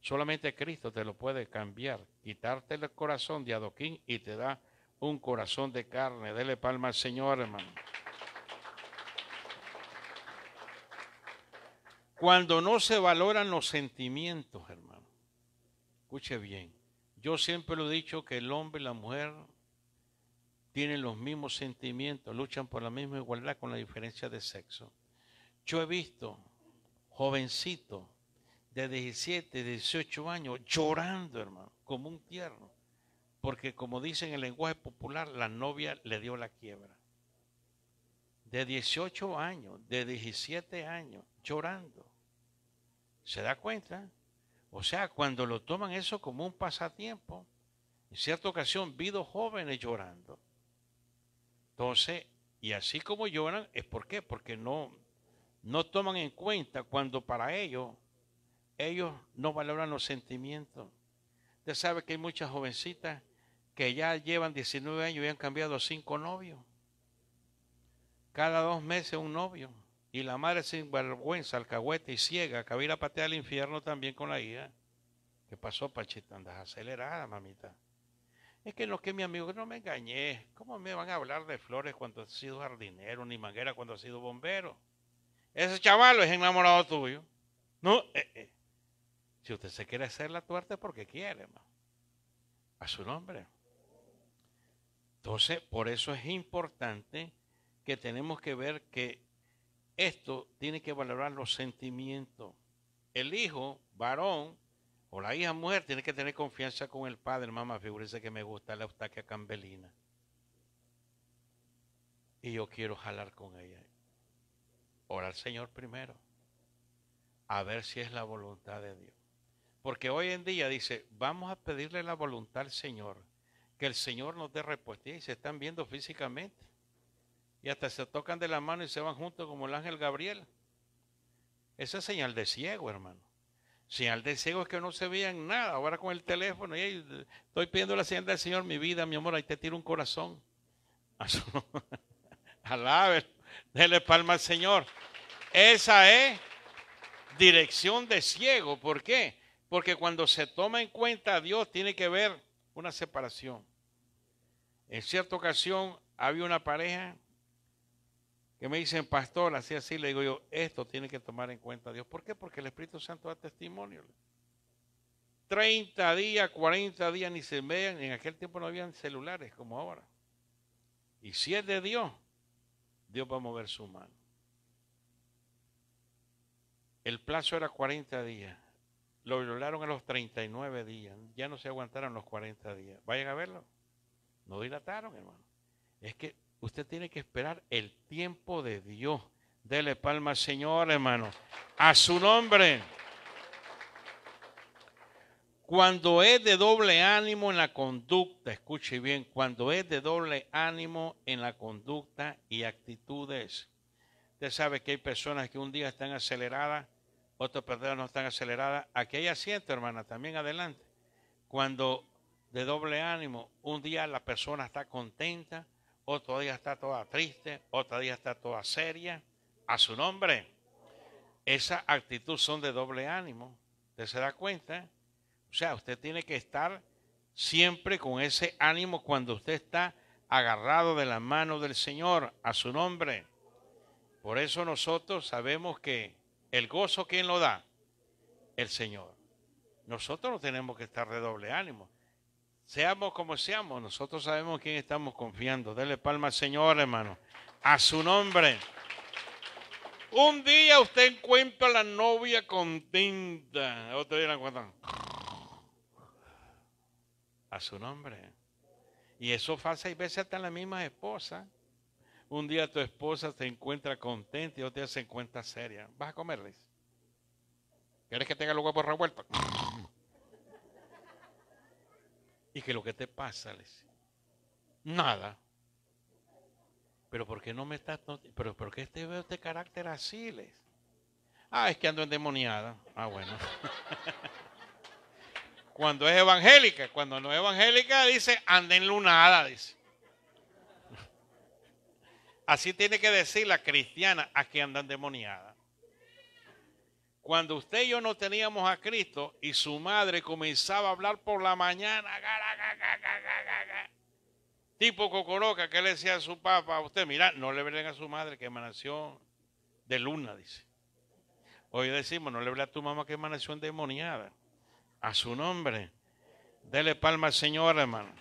solamente Cristo te lo puede cambiar, quitarte el corazón de adoquín y te da un corazón de carne. Dele palma al Señor, hermano. Cuando no se valoran los sentimientos, hermano. Escuche bien. Yo siempre lo he dicho que el hombre y la mujer tienen los mismos sentimientos, luchan por la misma igualdad con la diferencia de sexo. Yo he visto jovencitos de 17, 18 años llorando, hermano, como un tierno porque como dicen en el lenguaje popular, la novia le dio la quiebra. De 18 años, de 17 años, llorando. ¿Se da cuenta? O sea, cuando lo toman eso como un pasatiempo, en cierta ocasión vi dos jóvenes llorando. Entonces, y así como lloran, ¿es por qué? Porque no, no toman en cuenta cuando para ellos, ellos no valoran los sentimientos. Usted sabe que hay muchas jovencitas que ya llevan 19 años y han cambiado cinco novios. Cada dos meses un novio. Y la madre sin vergüenza, alcahuete y ciega, que ir a patear al infierno también con la hija. ¿Qué pasó, Pachita? Andas acelerada, mamita. Es que no, que mi amigo, no me engañé. ¿Cómo me van a hablar de flores cuando has sido jardinero, ni manguera cuando has sido bombero? Ese chaval es enamorado tuyo. No, eh, eh. si usted se quiere hacer la tuerte porque quiere, a su nombre. Entonces, por eso es importante que tenemos que ver que esto tiene que valorar los sentimientos. El hijo varón o la hija mujer tiene que tener confianza con el padre. Mamá, figúrese que me gusta la eustaquia cambelina. Y yo quiero jalar con ella. Orar al Señor primero. A ver si es la voluntad de Dios. Porque hoy en día dice, vamos a pedirle la voluntad al Señor que el Señor nos dé respuesta. Y se están viendo físicamente. Y hasta se tocan de la mano y se van juntos como el ángel Gabriel. Esa es señal de ciego, hermano. Señal de ciego es que no se vean nada. Ahora con el teléfono, y estoy pidiendo la señal del Señor, mi vida, mi amor, ahí te tiro un corazón. Ah, Alabe, dele palma al Señor. Esa es dirección de ciego. ¿Por qué? Porque cuando se toma en cuenta a Dios, tiene que ver una separación. En cierta ocasión había una pareja que me dicen, pastor, así, así, le digo yo, esto tiene que tomar en cuenta Dios. ¿Por qué? Porque el Espíritu Santo da testimonio. Treinta días, cuarenta días, ni se vean, en aquel tiempo no habían celulares como ahora. Y si es de Dios, Dios va a mover su mano. El plazo era 40 días. Lo violaron a los 39 días. Ya no se aguantaron los 40 días. Vayan a verlo. No dilataron, hermano. Es que usted tiene que esperar el tiempo de Dios. Dele palma al Señor, hermano. A su nombre. Cuando es de doble ánimo en la conducta, escuche bien, cuando es de doble ánimo en la conducta y actitudes. Usted sabe que hay personas que un día están aceleradas otras personas no están aceleradas. Aquí hay asiento, hermana, también adelante. Cuando de doble ánimo, un día la persona está contenta, otro día está toda triste, otro día está toda seria, a su nombre. Esa actitud son de doble ánimo. ¿Usted se da cuenta? O sea, usted tiene que estar siempre con ese ánimo cuando usted está agarrado de la mano del Señor, a su nombre. Por eso nosotros sabemos que el gozo, ¿quién lo da? El Señor. Nosotros no tenemos que estar de doble ánimo. Seamos como seamos, nosotros sabemos quién estamos confiando. Dele palma al Señor, hermano. A su nombre. Un día usted encuentra a la novia contenta. otro la encuentran. A su nombre. Y eso pasa y veces hasta la misma esposa. Un día tu esposa se encuentra contenta y otro día se encuentra seria. ¿Vas a comerles? ¿Quieres que tenga los huevos revueltos? y que lo que te pasa, les nada. Pero ¿por qué no me estás? pero ¿por qué te veo este carácter así, les? Ah, es que ando endemoniada. Ah, bueno. cuando es evangélica, cuando no es evangélica, dice anden lunada, dice. Así tiene que decir la cristiana a que andan demoniadas. Cuando usted y yo no teníamos a Cristo y su madre comenzaba a hablar por la mañana, tipo Cocoroca, que le decía a su papá, usted, mira, no le verán a su madre que emanación de luna, dice. Hoy decimos, no le velen a tu mamá que emanación demoniada. A su nombre. Dele palma al Señor, hermano.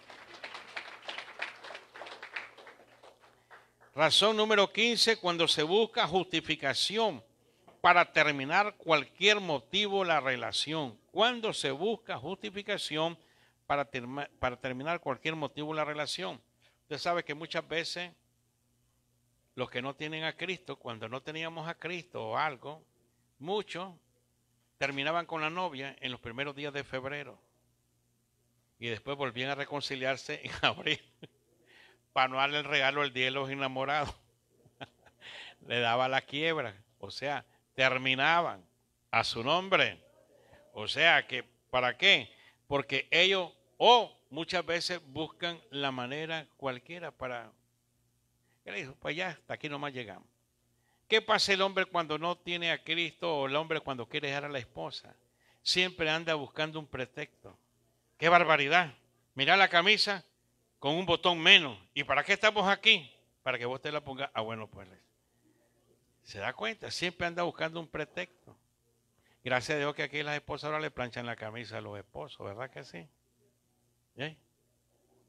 Razón número 15, cuando se busca justificación para terminar cualquier motivo la relación. Cuando se busca justificación para, para terminar cualquier motivo la relación. Usted sabe que muchas veces los que no tienen a Cristo, cuando no teníamos a Cristo o algo, muchos terminaban con la novia en los primeros días de febrero y después volvían a reconciliarse en abril para no darle el regalo el día de los enamorados. Le daba la quiebra, o sea, terminaban a su nombre. O sea, que ¿para qué? Porque ellos o muchas veces buscan la manera cualquiera para... ¿Qué le dijo? Pues ya, hasta aquí nomás llegamos. ¿Qué pasa el hombre cuando no tiene a Cristo o el hombre cuando quiere dejar a la esposa? Siempre anda buscando un pretexto. ¡Qué barbaridad! Mira la camisa, con un botón menos. ¿Y para qué estamos aquí? Para que vos te la pongas a ah, buenos pueblos. ¿Se da cuenta? Siempre anda buscando un pretexto. Gracias a Dios que aquí las esposas ahora le planchan la camisa a los esposos, ¿verdad que sí? ¿Eh?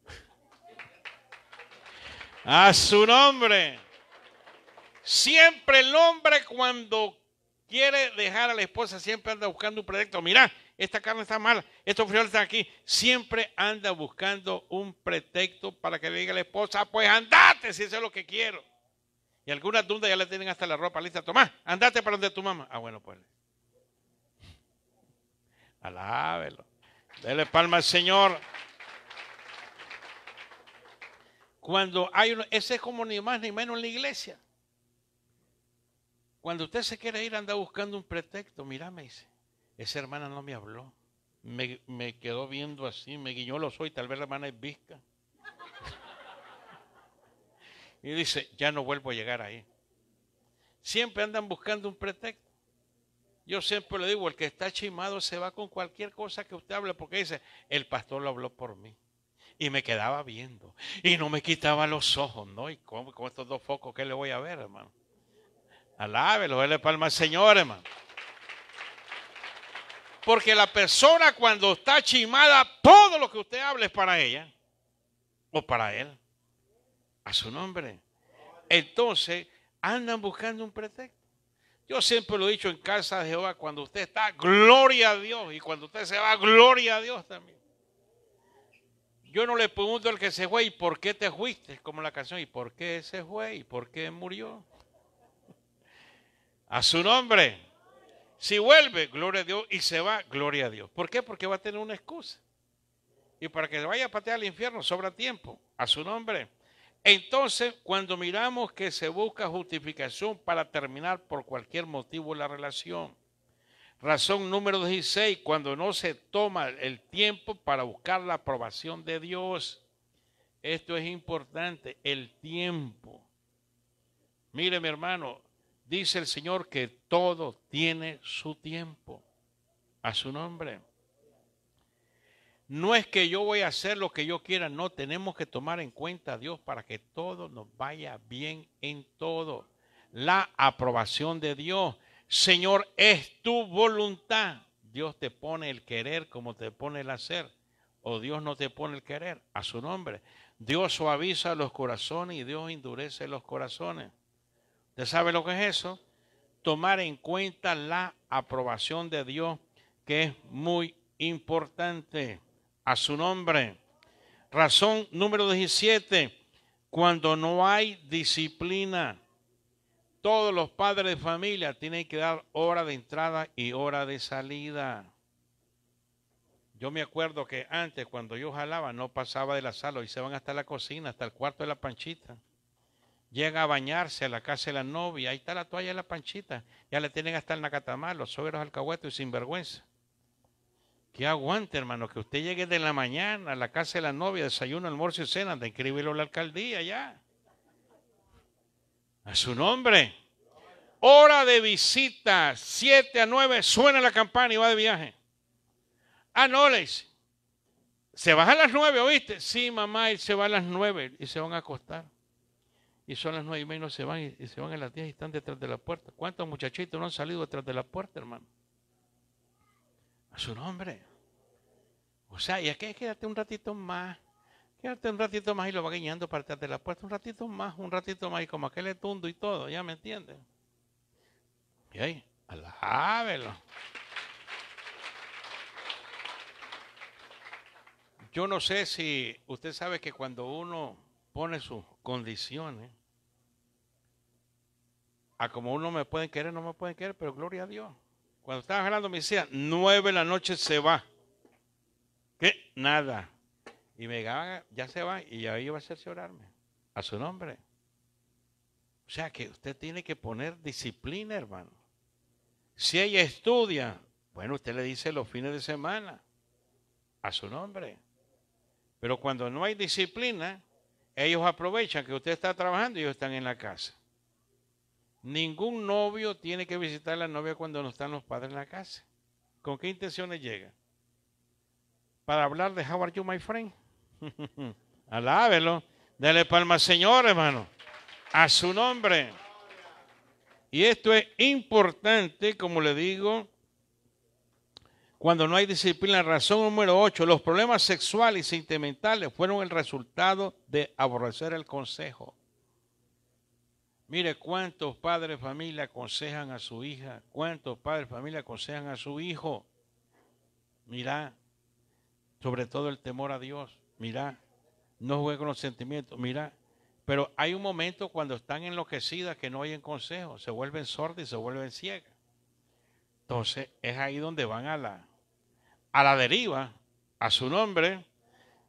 A su nombre. Siempre el hombre cuando quiere dejar a la esposa siempre anda buscando un pretexto. ¡Mirá! esta carne está mala, estos frijoles están aquí. Siempre anda buscando un pretexto para que le diga a la esposa, pues andate si eso es lo que quiero. Y algunas dudas ya le tienen hasta la ropa lista. Tomás, andate para donde tu mamá. Ah, bueno, pues. Alábelo. Dele palma al Señor. Cuando hay uno, ese es como ni más ni menos en la iglesia. Cuando usted se quiere ir, anda buscando un pretexto. Mira, me dice. Esa hermana no me habló. Me, quedó viendo así, me guiñó los ojos, y tal vez la hermana es visca. y dice, ya no vuelvo a llegar ahí. Siempre andan buscando un pretexto. Yo siempre le digo, el que está chimado se va con cualquier cosa que usted hable, porque dice, el pastor lo habló por mí. Y me quedaba viendo. Y no me quitaba los ojos, ¿no? Y con, estos dos focos, ¿qué le voy a ver, hermano? Alábelo, dele palma al Señor, hermano. Porque la persona cuando está chimada, todo lo que usted hable es para ella o para él. A su nombre. Entonces, andan buscando un pretexto. Yo siempre lo he dicho en casa de Jehová, cuando usted está, gloria a Dios. Y cuando usted se va, gloria a Dios también. Yo no le pregunto al que se fue, ¿y por qué te fuiste? Como la canción, ¿y por qué se fue? ¿Y por qué murió? A su nombre. Si vuelve, gloria a Dios, y se va, gloria a Dios. ¿Por qué? Porque va a tener una excusa. Y para que vaya a patear al infierno, sobra tiempo a su nombre. Entonces, cuando miramos que se busca justificación para terminar por cualquier motivo la relación. Razón número 16, cuando no se toma el tiempo para buscar la aprobación de Dios. Esto es importante, el tiempo. Mire, mi hermano, Dice el Señor que todo tiene su tiempo a su nombre. No es que yo voy a hacer lo que yo quiera, no, tenemos que tomar en cuenta a Dios para que todo nos vaya bien en todo. La aprobación de Dios. Señor, es tu voluntad. Dios te pone el querer como te pone el hacer. O Dios no te pone el querer, a su nombre. Dios suaviza los corazones y Dios endurece los corazones. ¿Usted sabe lo que es eso? Tomar en cuenta la aprobación de Dios, que es muy importante a su nombre. Razón número 17, cuando no hay disciplina, todos los padres de familia tienen que dar hora de entrada y hora de salida. Yo me acuerdo que antes cuando yo jalaba no pasaba de la sala, hoy se van hasta la cocina, hasta el cuarto de la panchita llega a bañarse a la casa de la novia, ahí está la toalla y la panchita, ya le tienen hasta el Nacatamar, los soberos alcahuetos y sinvergüenza. Que aguante, hermano, que usted llegue de la mañana a la casa de la novia, desayuno, almuerzo y cena, de inscribirlo la alcaldía ya. A su nombre. Hora de visita, 7 a 9, suena la campana y va de viaje. Ah, no, le Se baja a las 9, ¿oíste? Sí, mamá, él se va a las 9 y se van a acostar y son las nueve y menos se van y, se van a las 10 y están detrás de la puerta. ¿Cuántos muchachitos no han salido detrás de la puerta, hermano? A su nombre. O sea, y aquí quédate un ratito más. Quédate un ratito más y lo va guiñando para detrás de la puerta. Un ratito más, un ratito más. Y como aquel etundo y todo, ¿ya me entienden? Y ahí, alábelo. Yo no sé si usted sabe que cuando uno pone sus condiciones, a como uno me pueden querer, no me pueden querer, pero gloria a Dios. Cuando estaba hablando me decía, nueve de la noche se va. ¿Qué? Nada. Y me llegaba, ya se va, y ya iba a orarme A su nombre. O sea que usted tiene que poner disciplina, hermano. Si ella estudia, bueno, usted le dice los fines de semana. A su nombre. Pero cuando no hay disciplina, ellos aprovechan que usted está trabajando y ellos están en la casa. Ningún novio tiene que visitar a la novia cuando no están los padres en la casa. ¿Con qué intenciones llega? Para hablar de How are you, my friend. Alábelo. Dale palmas, Señor, hermano. A su nombre. Y esto es importante, como le digo, cuando no hay disciplina. Razón número 8. Los problemas sexuales y sentimentales fueron el resultado de aborrecer el consejo. Mire cuántos padres familia aconsejan a su hija, cuántos padres familia aconsejan a su hijo. Mira, sobre todo el temor a Dios. Mira, no juegue con los sentimientos. Mira, pero hay un momento cuando están enloquecidas que no oyen consejo, se vuelven sordas y se vuelven ciegas. Entonces es ahí donde van a la, a la deriva, a su nombre.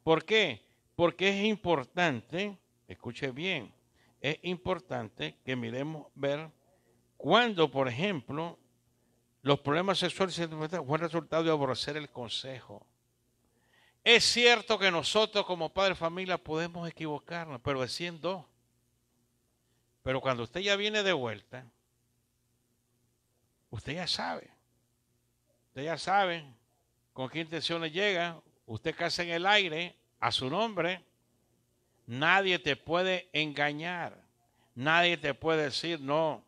¿Por qué? Porque es importante, escuche bien, es importante que miremos ver cuando, por ejemplo, los problemas sexuales fue el resultado de aborrecer el consejo. Es cierto que nosotros como padre de familia podemos equivocarnos, pero decían Pero cuando usted ya viene de vuelta, usted ya sabe. Usted ya sabe con qué intenciones llega. Usted casa en el aire a su nombre Nadie te puede engañar. Nadie te puede decir no.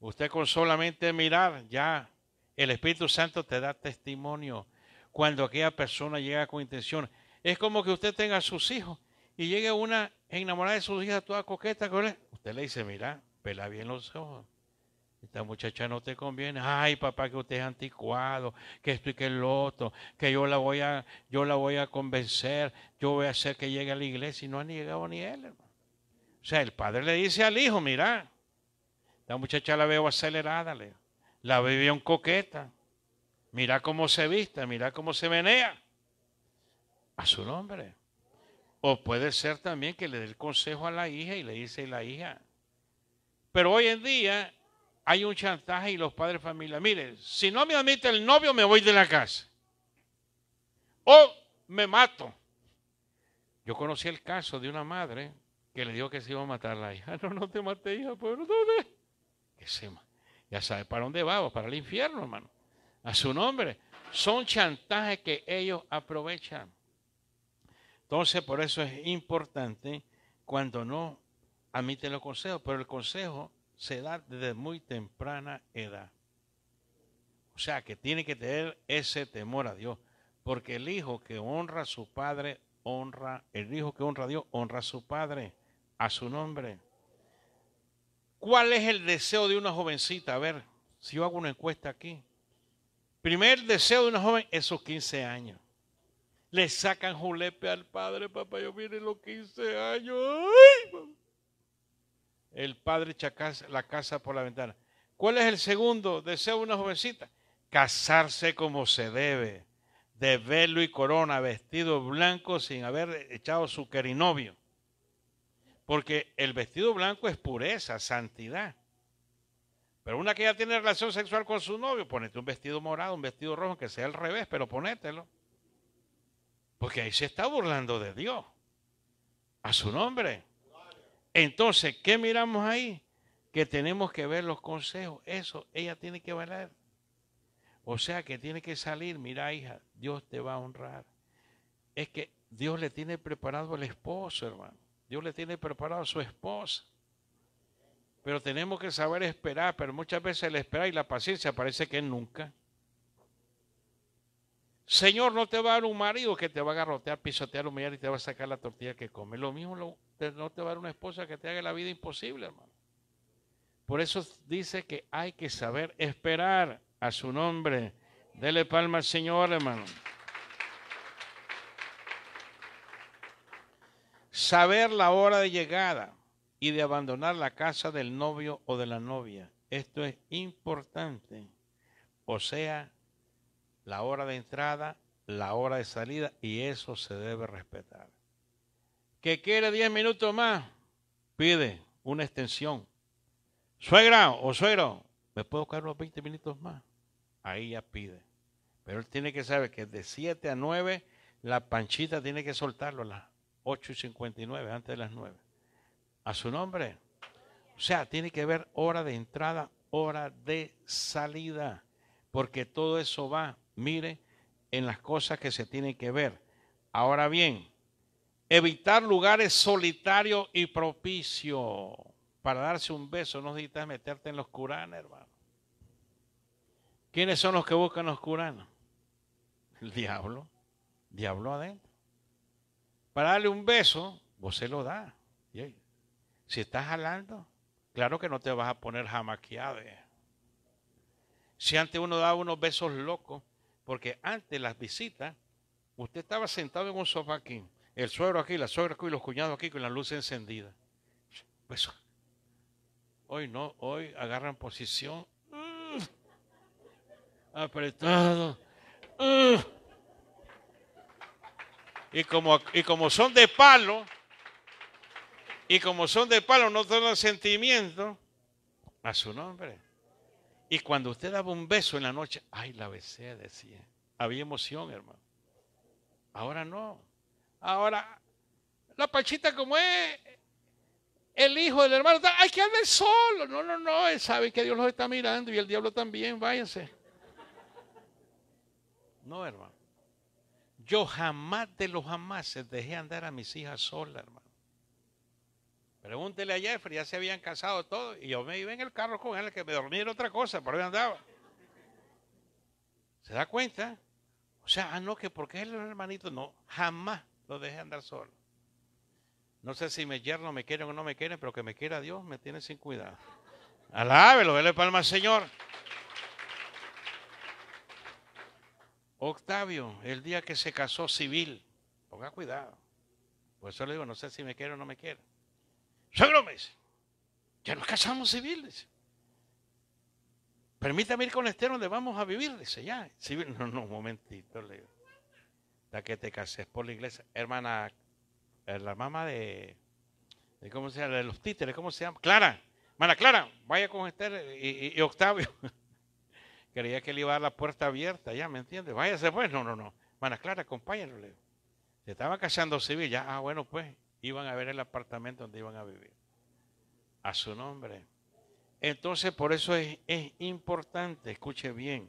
Usted con solamente mirar ya el Espíritu Santo te da testimonio cuando aquella persona llega con intención. Es como que usted tenga a sus hijos y llegue una enamorada de sus hijas toda coqueta con Usted le dice, mira, pela bien los ojos. Esta muchacha no te conviene. Ay, papá, que usted es anticuado, que esto y que el otro, que yo la voy a, yo la voy a convencer, yo voy a hacer que llegue a la iglesia y no ha llegado ni él, O sea, el padre le dice al hijo, mira, esta muchacha la veo acelerada, le, la veo en coqueta. Mira cómo se vista, mira cómo se menea. A su nombre. O puede ser también que le dé el consejo a la hija y le dice la hija. Pero hoy en día hay un chantaje y los padres de familia, miren, si no me admite el novio, me voy de la casa. O me mato. Yo conocí el caso de una madre que le dijo que se iba a matar a la hija. No, no te maté, hija, pero pues, ¿dónde? Que se, ya sabe para dónde vamos, para el infierno, hermano. A su nombre. Son chantajes que ellos aprovechan. Entonces, por eso es importante cuando no admiten los consejos, pero el consejo se da desde muy temprana edad. O sea que tiene que tener ese temor a Dios, porque el hijo que honra a su padre, honra, el hijo que honra a Dios, honra a su padre, a su nombre. ¿Cuál es el deseo de una jovencita? A ver, si yo hago una encuesta aquí. Primer deseo de una joven esos 15 años. Le sacan julepe al padre, papá, yo mire los 15 años. ¡Ay, el padre echa la casa por la ventana. ¿Cuál es el segundo deseo de una jovencita? Casarse como se debe, de velo y corona, vestido blanco sin haber echado su querinovio. Porque el vestido blanco es pureza, santidad. Pero una que ya tiene relación sexual con su novio, ponete un vestido morado, un vestido rojo, que sea al revés, pero ponételo. Porque ahí se está burlando de Dios, a su nombre. Entonces, ¿qué miramos ahí? Que tenemos que ver los consejos. Eso, ella tiene que valer. O sea que tiene que salir, mira hija, Dios te va a honrar. Es que Dios le tiene preparado al esposo, hermano. Dios le tiene preparado a su esposa. Pero tenemos que saber esperar, pero muchas veces el esperar y la paciencia parece que nunca. Señor, no te va a dar un marido que te va a garrotear, pisotear, humillar y te va a sacar la tortilla que come. Lo mismo no te va a dar una esposa que te haga la vida imposible, hermano. Por eso dice que hay que saber esperar a su nombre. Dele palma al Señor, hermano. Saber la hora de llegada y de abandonar la casa del novio o de la novia. Esto es importante. O sea, la hora de entrada, la hora de salida, y eso se debe respetar. ¿Que quiere 10 minutos más? Pide una extensión. Suegra o suegro, ¿me puedo buscar los 20 minutos más? Ahí ya pide. Pero él tiene que saber que de 7 a 9 la panchita tiene que soltarlo a las 8 y 59, antes de las 9. A su nombre. O sea, tiene que ver hora de entrada, hora de salida, porque todo eso va mire en las cosas que se tienen que ver. Ahora bien, evitar lugares solitarios y propicios para darse un beso. No necesitas meterte en los curanos, hermano. ¿Quiénes son los que buscan los curanos? El diablo. Diablo adentro. Para darle un beso, vos se lo das. Si estás jalando, claro que no te vas a poner jamaqueado. Si antes uno daba unos besos locos, porque antes las visitas, usted estaba sentado en un sofá aquí, el suegro aquí, la suegra aquí, los cuñados aquí con la luz encendida. Pues hoy no, hoy agarran posición mm, apretado. Mm. y como, y como son de palo, y como son de palo, no dan sentimiento a su nombre. Y cuando usted daba un beso en la noche, ay, la besé, decía. Había emoción, hermano. Ahora no. Ahora, la pachita como es, el hijo del hermano, hay que andar solo. No, no, no, él sabe que Dios los está mirando y el diablo también, váyanse. No, hermano. Yo jamás de los jamás dejé andar a mis hijas solas, hermano. Pregúntele a Jeffrey, ya se habían casado todos y yo me iba en el carro con él, que me dormía en otra cosa, por ahí andaba. ¿Se da cuenta? O sea, ah, no, que porque él es el hermanito, no, jamás lo dejé andar solo. No sé si me yerno me quieren o no me quieren, pero que me quiera Dios me tiene sin cuidado. Alábelo, vele palma al Señor. Octavio, el día que se casó civil, ponga cuidado. Por eso le digo, no sé si me quiere o no me quiere. Suegro, me ya nos casamos civiles Permítame ir con Esther donde vamos a vivir, dice, ya. Civil, no, no, un momentito, Leo. La que te cases por la iglesia. Hermana, eh, la mamá de, ¿cómo se llama? De los títeres, ¿cómo se llama? Clara. Hermana Clara, vaya con Esther y, Octavio. Creía que le iba a dar la puerta abierta, ya, ¿me entiendes? Váyase pues, no, no, no. Hermana Clara, acompáñalo, Leo. Se estaba casando civil, ya, ah, bueno, pues, iban a ver el apartamento donde iban a vivir. A su nombre. Entonces, por eso es, es importante, escuche bien,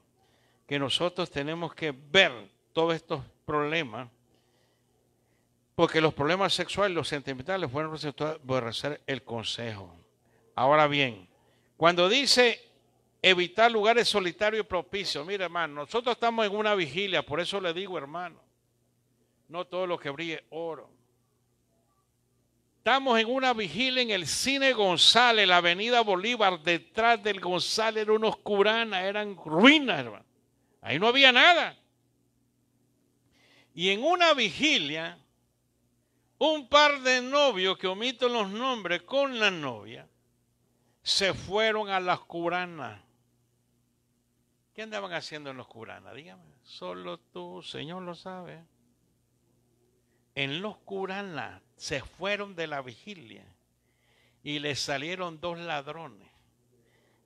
que nosotros tenemos que ver todos estos problemas, porque los problemas sexuales, los sentimentales, fueron hacer el consejo. Ahora bien, cuando dice evitar lugares solitarios y propicios, mire, hermano, nosotros estamos en una vigilia, por eso le digo hermano, no todo lo que brille oro. Estamos en una vigilia en el cine González, la avenida Bolívar, detrás del González era unos oscurana, eran ruinas, hermano. Ahí no había nada. Y en una vigilia, un par de novios, que omito los nombres, con la novia, se fueron a las curanas. ¿Qué andaban haciendo en los curanas? Dígame, solo tú, Señor, lo sabe en los curanas se fueron de la vigilia y le salieron dos ladrones.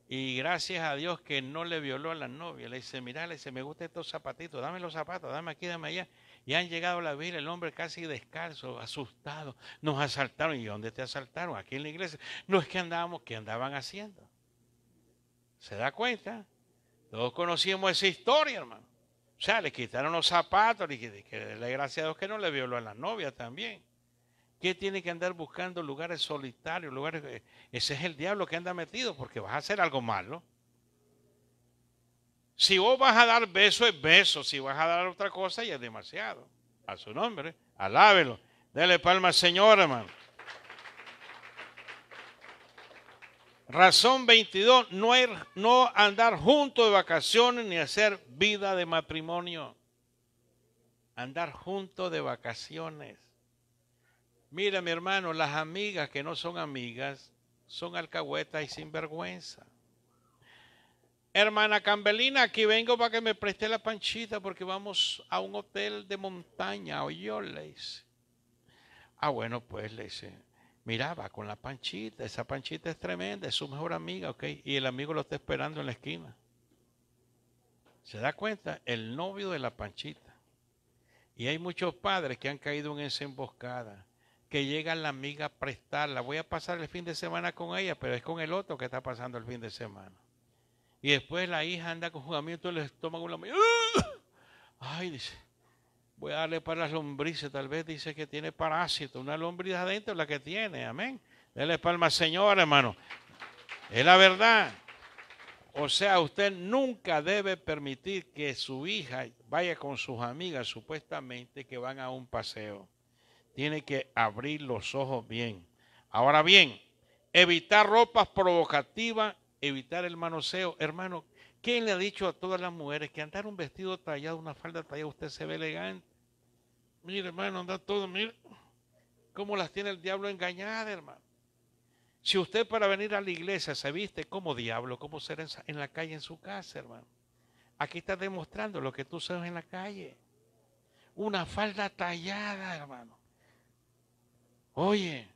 Y gracias a Dios que no le violó a la novia. Le dice, mira, le dice, me gustan estos zapatitos, dame los zapatos, dame aquí, dame allá. Y han llegado a la vigilia, el hombre casi descalzo, asustado. Nos asaltaron. ¿Y dónde te asaltaron? Aquí en la iglesia. No es que andábamos, qué andaban haciendo? ¿Se da cuenta? Todos conocíamos esa historia, hermano. O sea, le quitaron los zapatos, y que, que le gracias a Dios que no le violó a la novia también. ¿Qué tiene que andar buscando lugares solitarios, lugares... Ese es el diablo que anda metido porque vas a hacer algo malo. Si vos vas a dar beso, es beso. Si vas a dar otra cosa, ya es demasiado. A su nombre, alábelo. Dele palma al Señor, hermano. Razón 22, no, no andar junto de vacaciones ni hacer vida de matrimonio. Andar junto de vacaciones. Mira, mi hermano, las amigas que no son amigas son alcahuetas y sinvergüenza. Hermana Cambelina, aquí vengo para que me preste la panchita porque vamos a un hotel de montaña, yo le hice. Ah, bueno, pues, le dice. Miraba con la panchita, esa panchita es tremenda, es su mejor amiga, ¿ok? Y el amigo lo está esperando en la esquina. ¿Se da cuenta? El novio de la panchita. Y hay muchos padres que han caído en esa emboscada, que llega la amiga a prestarla. Voy a pasar el fin de semana con ella, pero es con el otro que está pasando el fin de semana. Y después la hija anda con jugamiento en el estómago. La... ¡ah! ¡Ay! Dice, Voy a darle para las lombrices, tal vez dice que tiene parásito, una lombriz adentro la que tiene, amén. Dele palma al Señor, hermano. Es la verdad. O sea, usted nunca debe permitir que su hija vaya con sus amigas supuestamente que van a un paseo. Tiene que abrir los ojos bien. Ahora bien, evitar ropas provocativas, evitar el manoseo. Hermano, ¿Quién le ha dicho a todas las mujeres que andar un vestido tallado, una falda tallada, usted se ve elegante? Mire, hermano, anda todo, mire cómo las tiene el diablo engañada, hermano. Si usted para venir a la iglesia se viste como diablo, ¿cómo ser en, en la calle, en su casa, hermano. Aquí está demostrando lo que tú sabes en la calle. Una falda tallada, hermano. Oye,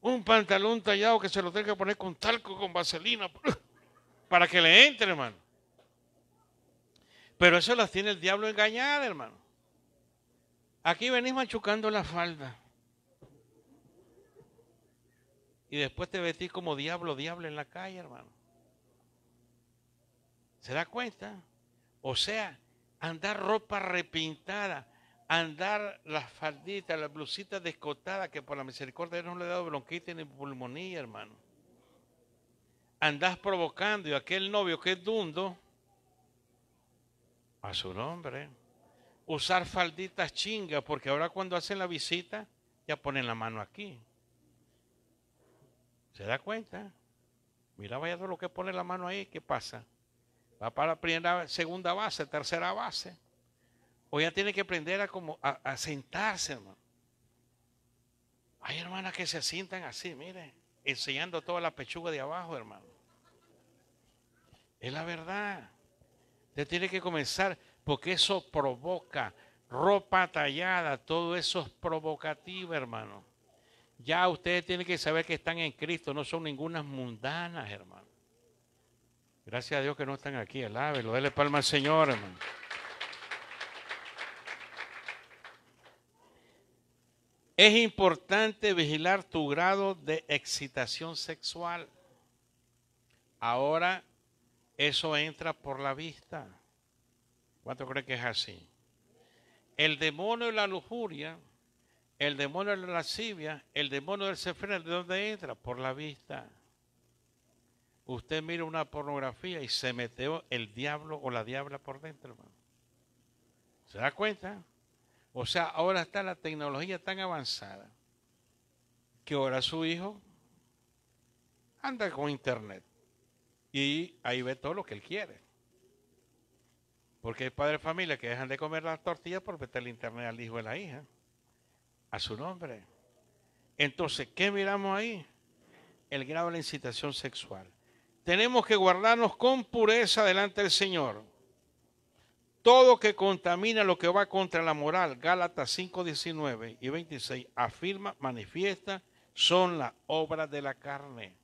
un pantalón tallado que se lo tenga que poner con talco, con vaselina, para que le entre, hermano. Pero eso las tiene el diablo engañada, hermano. Aquí venís machucando la falda. Y después te vestís como diablo, diablo en la calle, hermano. ¿Se da cuenta? O sea, andar ropa repintada, andar las falditas, las blusitas descotadas, que por la misericordia de Dios no le he dado bronquitis ni pulmonía, hermano. Andás provocando y aquel novio que es dundo a su nombre. Usar falditas chingas, porque ahora cuando hacen la visita, ya ponen la mano aquí. ¿Se da cuenta? Mira, vaya todo lo que pone la mano ahí, ¿qué pasa? Va para la primera, segunda base, tercera base. O ya tiene que aprender a, como, a, sentarse, hermano. Hay hermanas que se asientan así, mire, enseñando toda la pechuga de abajo, hermano. Es la verdad. Usted tiene que comenzar porque eso provoca ropa tallada, todo eso es provocativo, hermano. Ya ustedes tienen que saber que están en Cristo, no son ningunas mundanas, hermano. Gracias a Dios que no están aquí, alábelo, dele palma al Señor, hermano. Es importante vigilar tu grado de excitación sexual. Ahora eso entra por la vista. ¿Cuánto cree que es así? El demonio de la lujuria, el demonio de la lascivia, el demonio del sefreno, ¿de dónde entra? Por la vista. Usted mira una pornografía y se metió el diablo o la diabla por dentro, hermano. ¿Se da cuenta? O sea, ahora está la tecnología tan avanzada que ahora su hijo anda con internet. Y ahí ve todo lo que él quiere. Porque hay padres de familia que dejan de comer las tortillas por meterle internet al hijo de la hija, a su nombre. Entonces, ¿qué miramos ahí? El grado de la incitación sexual. Tenemos que guardarnos con pureza delante del Señor. Todo que contamina lo que va contra la moral, Gálatas 5, 19 y 26, afirma, manifiesta, son las obras de la carne,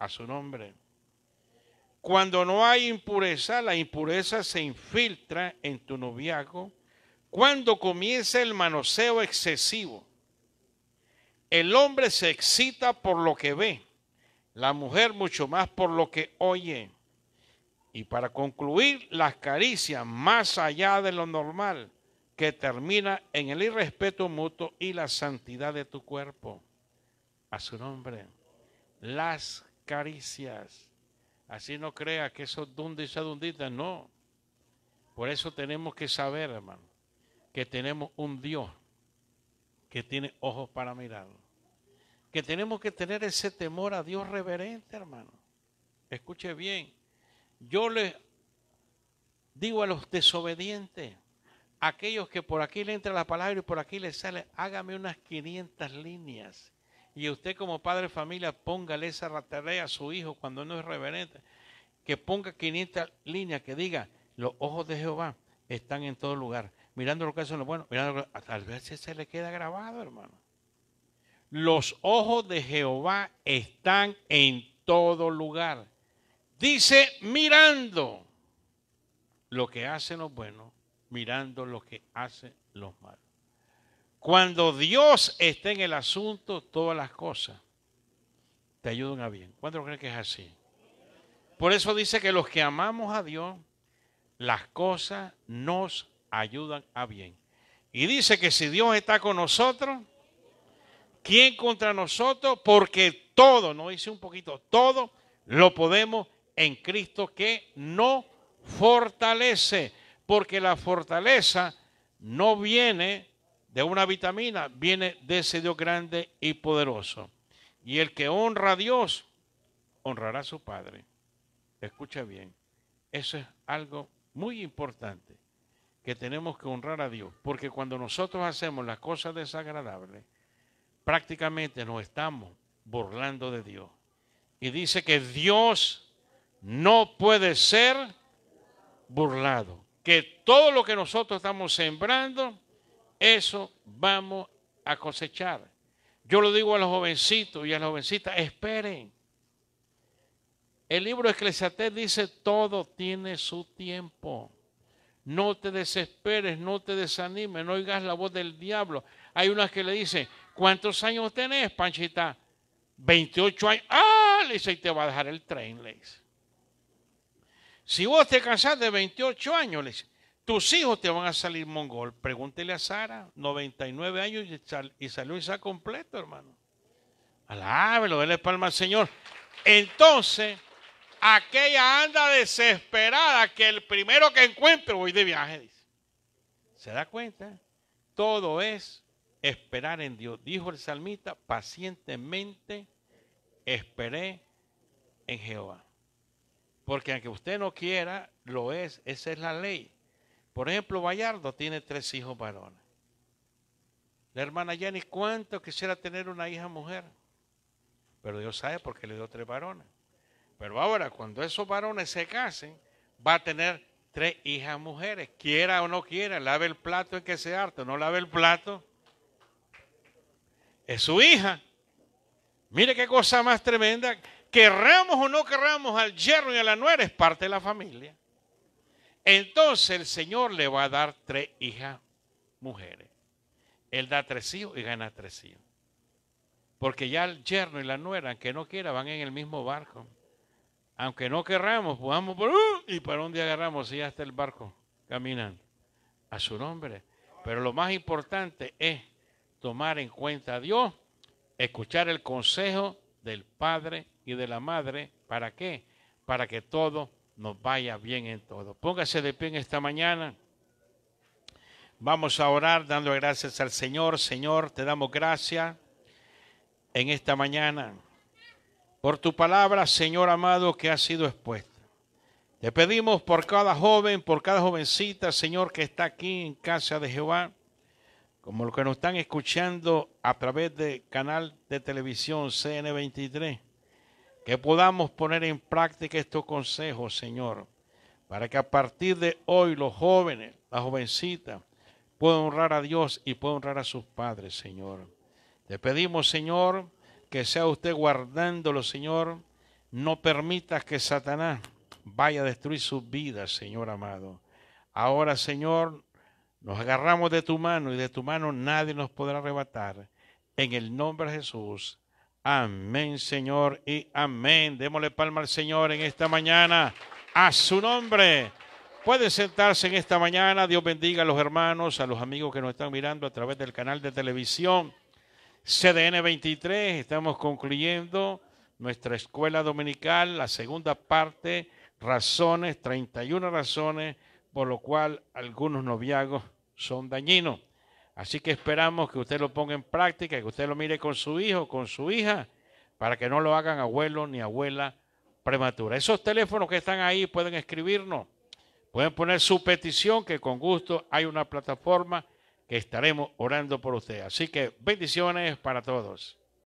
a su nombre. Cuando no hay impureza, la impureza se infiltra en tu noviazgo. Cuando comienza el manoseo excesivo, el hombre se excita por lo que ve, la mujer mucho más por lo que oye. Y para concluir, las caricias más allá de lo normal, que termina en el irrespeto mutuo y la santidad de tu cuerpo. A su nombre, las caricias. Así no crea que eso dundis y dunditas, no. Por eso tenemos que saber, hermano, que tenemos un Dios que tiene ojos para mirar. Que tenemos que tener ese temor a Dios reverente, hermano. Escuche bien. Yo le digo a los desobedientes, aquellos que por aquí le entra la palabra y por aquí le sale, hágame unas 500 líneas y usted como padre de familia, póngale esa ratería a su hijo cuando no es reverente. Que ponga 500 líneas que diga, los ojos de Jehová están en todo lugar. Mirando lo que hacen los buenos, mirando lo que, tal vez se le queda grabado, hermano. Los ojos de Jehová están en todo lugar. Dice mirando lo que hacen los buenos, mirando lo que hacen los malos. Cuando Dios está en el asunto, todas las cosas te ayudan a bien. ¿Cuántos creen que es así? Por eso dice que los que amamos a Dios, las cosas nos ayudan a bien. Y dice que si Dios está con nosotros, ¿quién contra nosotros? Porque todo, no dice un poquito, todo lo podemos en Cristo que no fortalece. Porque la fortaleza no viene de una vitamina viene de ese Dios grande y poderoso. Y el que honra a Dios, honrará a su Padre. Escucha bien, eso es algo muy importante, que tenemos que honrar a Dios, porque cuando nosotros hacemos las cosas desagradables, prácticamente nos estamos burlando de Dios. Y dice que Dios no puede ser burlado, que todo lo que nosotros estamos sembrando, eso vamos a cosechar. Yo lo digo a los jovencitos y a las jovencitas, esperen. El libro de Eclesiastés dice, todo tiene su tiempo. No te desesperes, no te desanimes, no oigas la voz del diablo. Hay unas que le dicen, ¿cuántos años tenés, Panchita? 28 años. Ah, le dice, y te va a dejar el tren, le dice. Si vos te cansás de 28 años, le dice, tus hijos te van a salir mongol. Pregúntele a Sara, 99 años y, salud y salió completo, hermano. Alábelo, déle palma al Señor. Entonces, aquella anda desesperada que el primero que encuentre voy de viaje, dice. ¿Se da cuenta? Todo es esperar en Dios. Dijo el salmista, pacientemente esperé en Jehová. Porque aunque usted no quiera, lo es. Esa es la ley. Por ejemplo, Bayardo tiene tres hijos varones. La hermana Jenny, ¿cuánto quisiera tener una hija mujer? Pero Dios sabe por qué le dio tres varones. Pero ahora, cuando esos varones se casen, va a tener tres hijas mujeres, quiera o no quiera, lave el plato en que sea harto, no lave el plato. Es su hija. Mire qué cosa más tremenda. Querramos o no querramos al yerno y a la nuera, es parte de la familia. Entonces el Señor le va a dar tres hijas mujeres. Él da tres hijos y gana tres hijos. Porque ya el yerno y la nuera, aunque no quiera, van en el mismo barco. Aunque no querramos, vamos por... ¡uh! ¿Y para día agarramos? Y está el barco caminando. a su nombre. Pero lo más importante es tomar en cuenta a Dios, escuchar el consejo del padre y de la madre. ¿Para qué? Para que todo nos vaya bien en todo. Póngase de pie en esta mañana. Vamos a orar dando gracias al Señor. Señor, te damos gracias en esta mañana por tu palabra, Señor amado, que ha sido expuesta. Te pedimos por cada joven, por cada jovencita, Señor, que está aquí en casa de Jehová, como los que nos están escuchando a través del canal de televisión CN23 que podamos poner en práctica estos consejos, Señor, para que a partir de hoy los jóvenes, las jovencitas, puedan honrar a Dios y puedan honrar a sus padres, Señor. Te pedimos, Señor, que sea usted guardándolo, Señor. No permitas que Satanás vaya a destruir sus vidas, Señor amado. Ahora, Señor, nos agarramos de tu mano y de tu mano nadie nos podrá arrebatar. En el nombre de Jesús. Amén, Señor, y amén. Démosle palma al Señor en esta mañana. A su nombre. Puede sentarse en esta mañana. Dios bendiga a los hermanos, a los amigos que nos están mirando a través del canal de televisión CDN 23. Estamos concluyendo nuestra escuela dominical, la segunda parte, razones, 31 razones por lo cual algunos noviagos son dañinos. Así que esperamos que usted lo ponga en práctica, que usted lo mire con su hijo, con su hija, para que no lo hagan abuelo ni abuela prematura. Esos teléfonos que están ahí pueden escribirnos, pueden poner su petición, que con gusto hay una plataforma que estaremos orando por usted. Así que bendiciones para todos.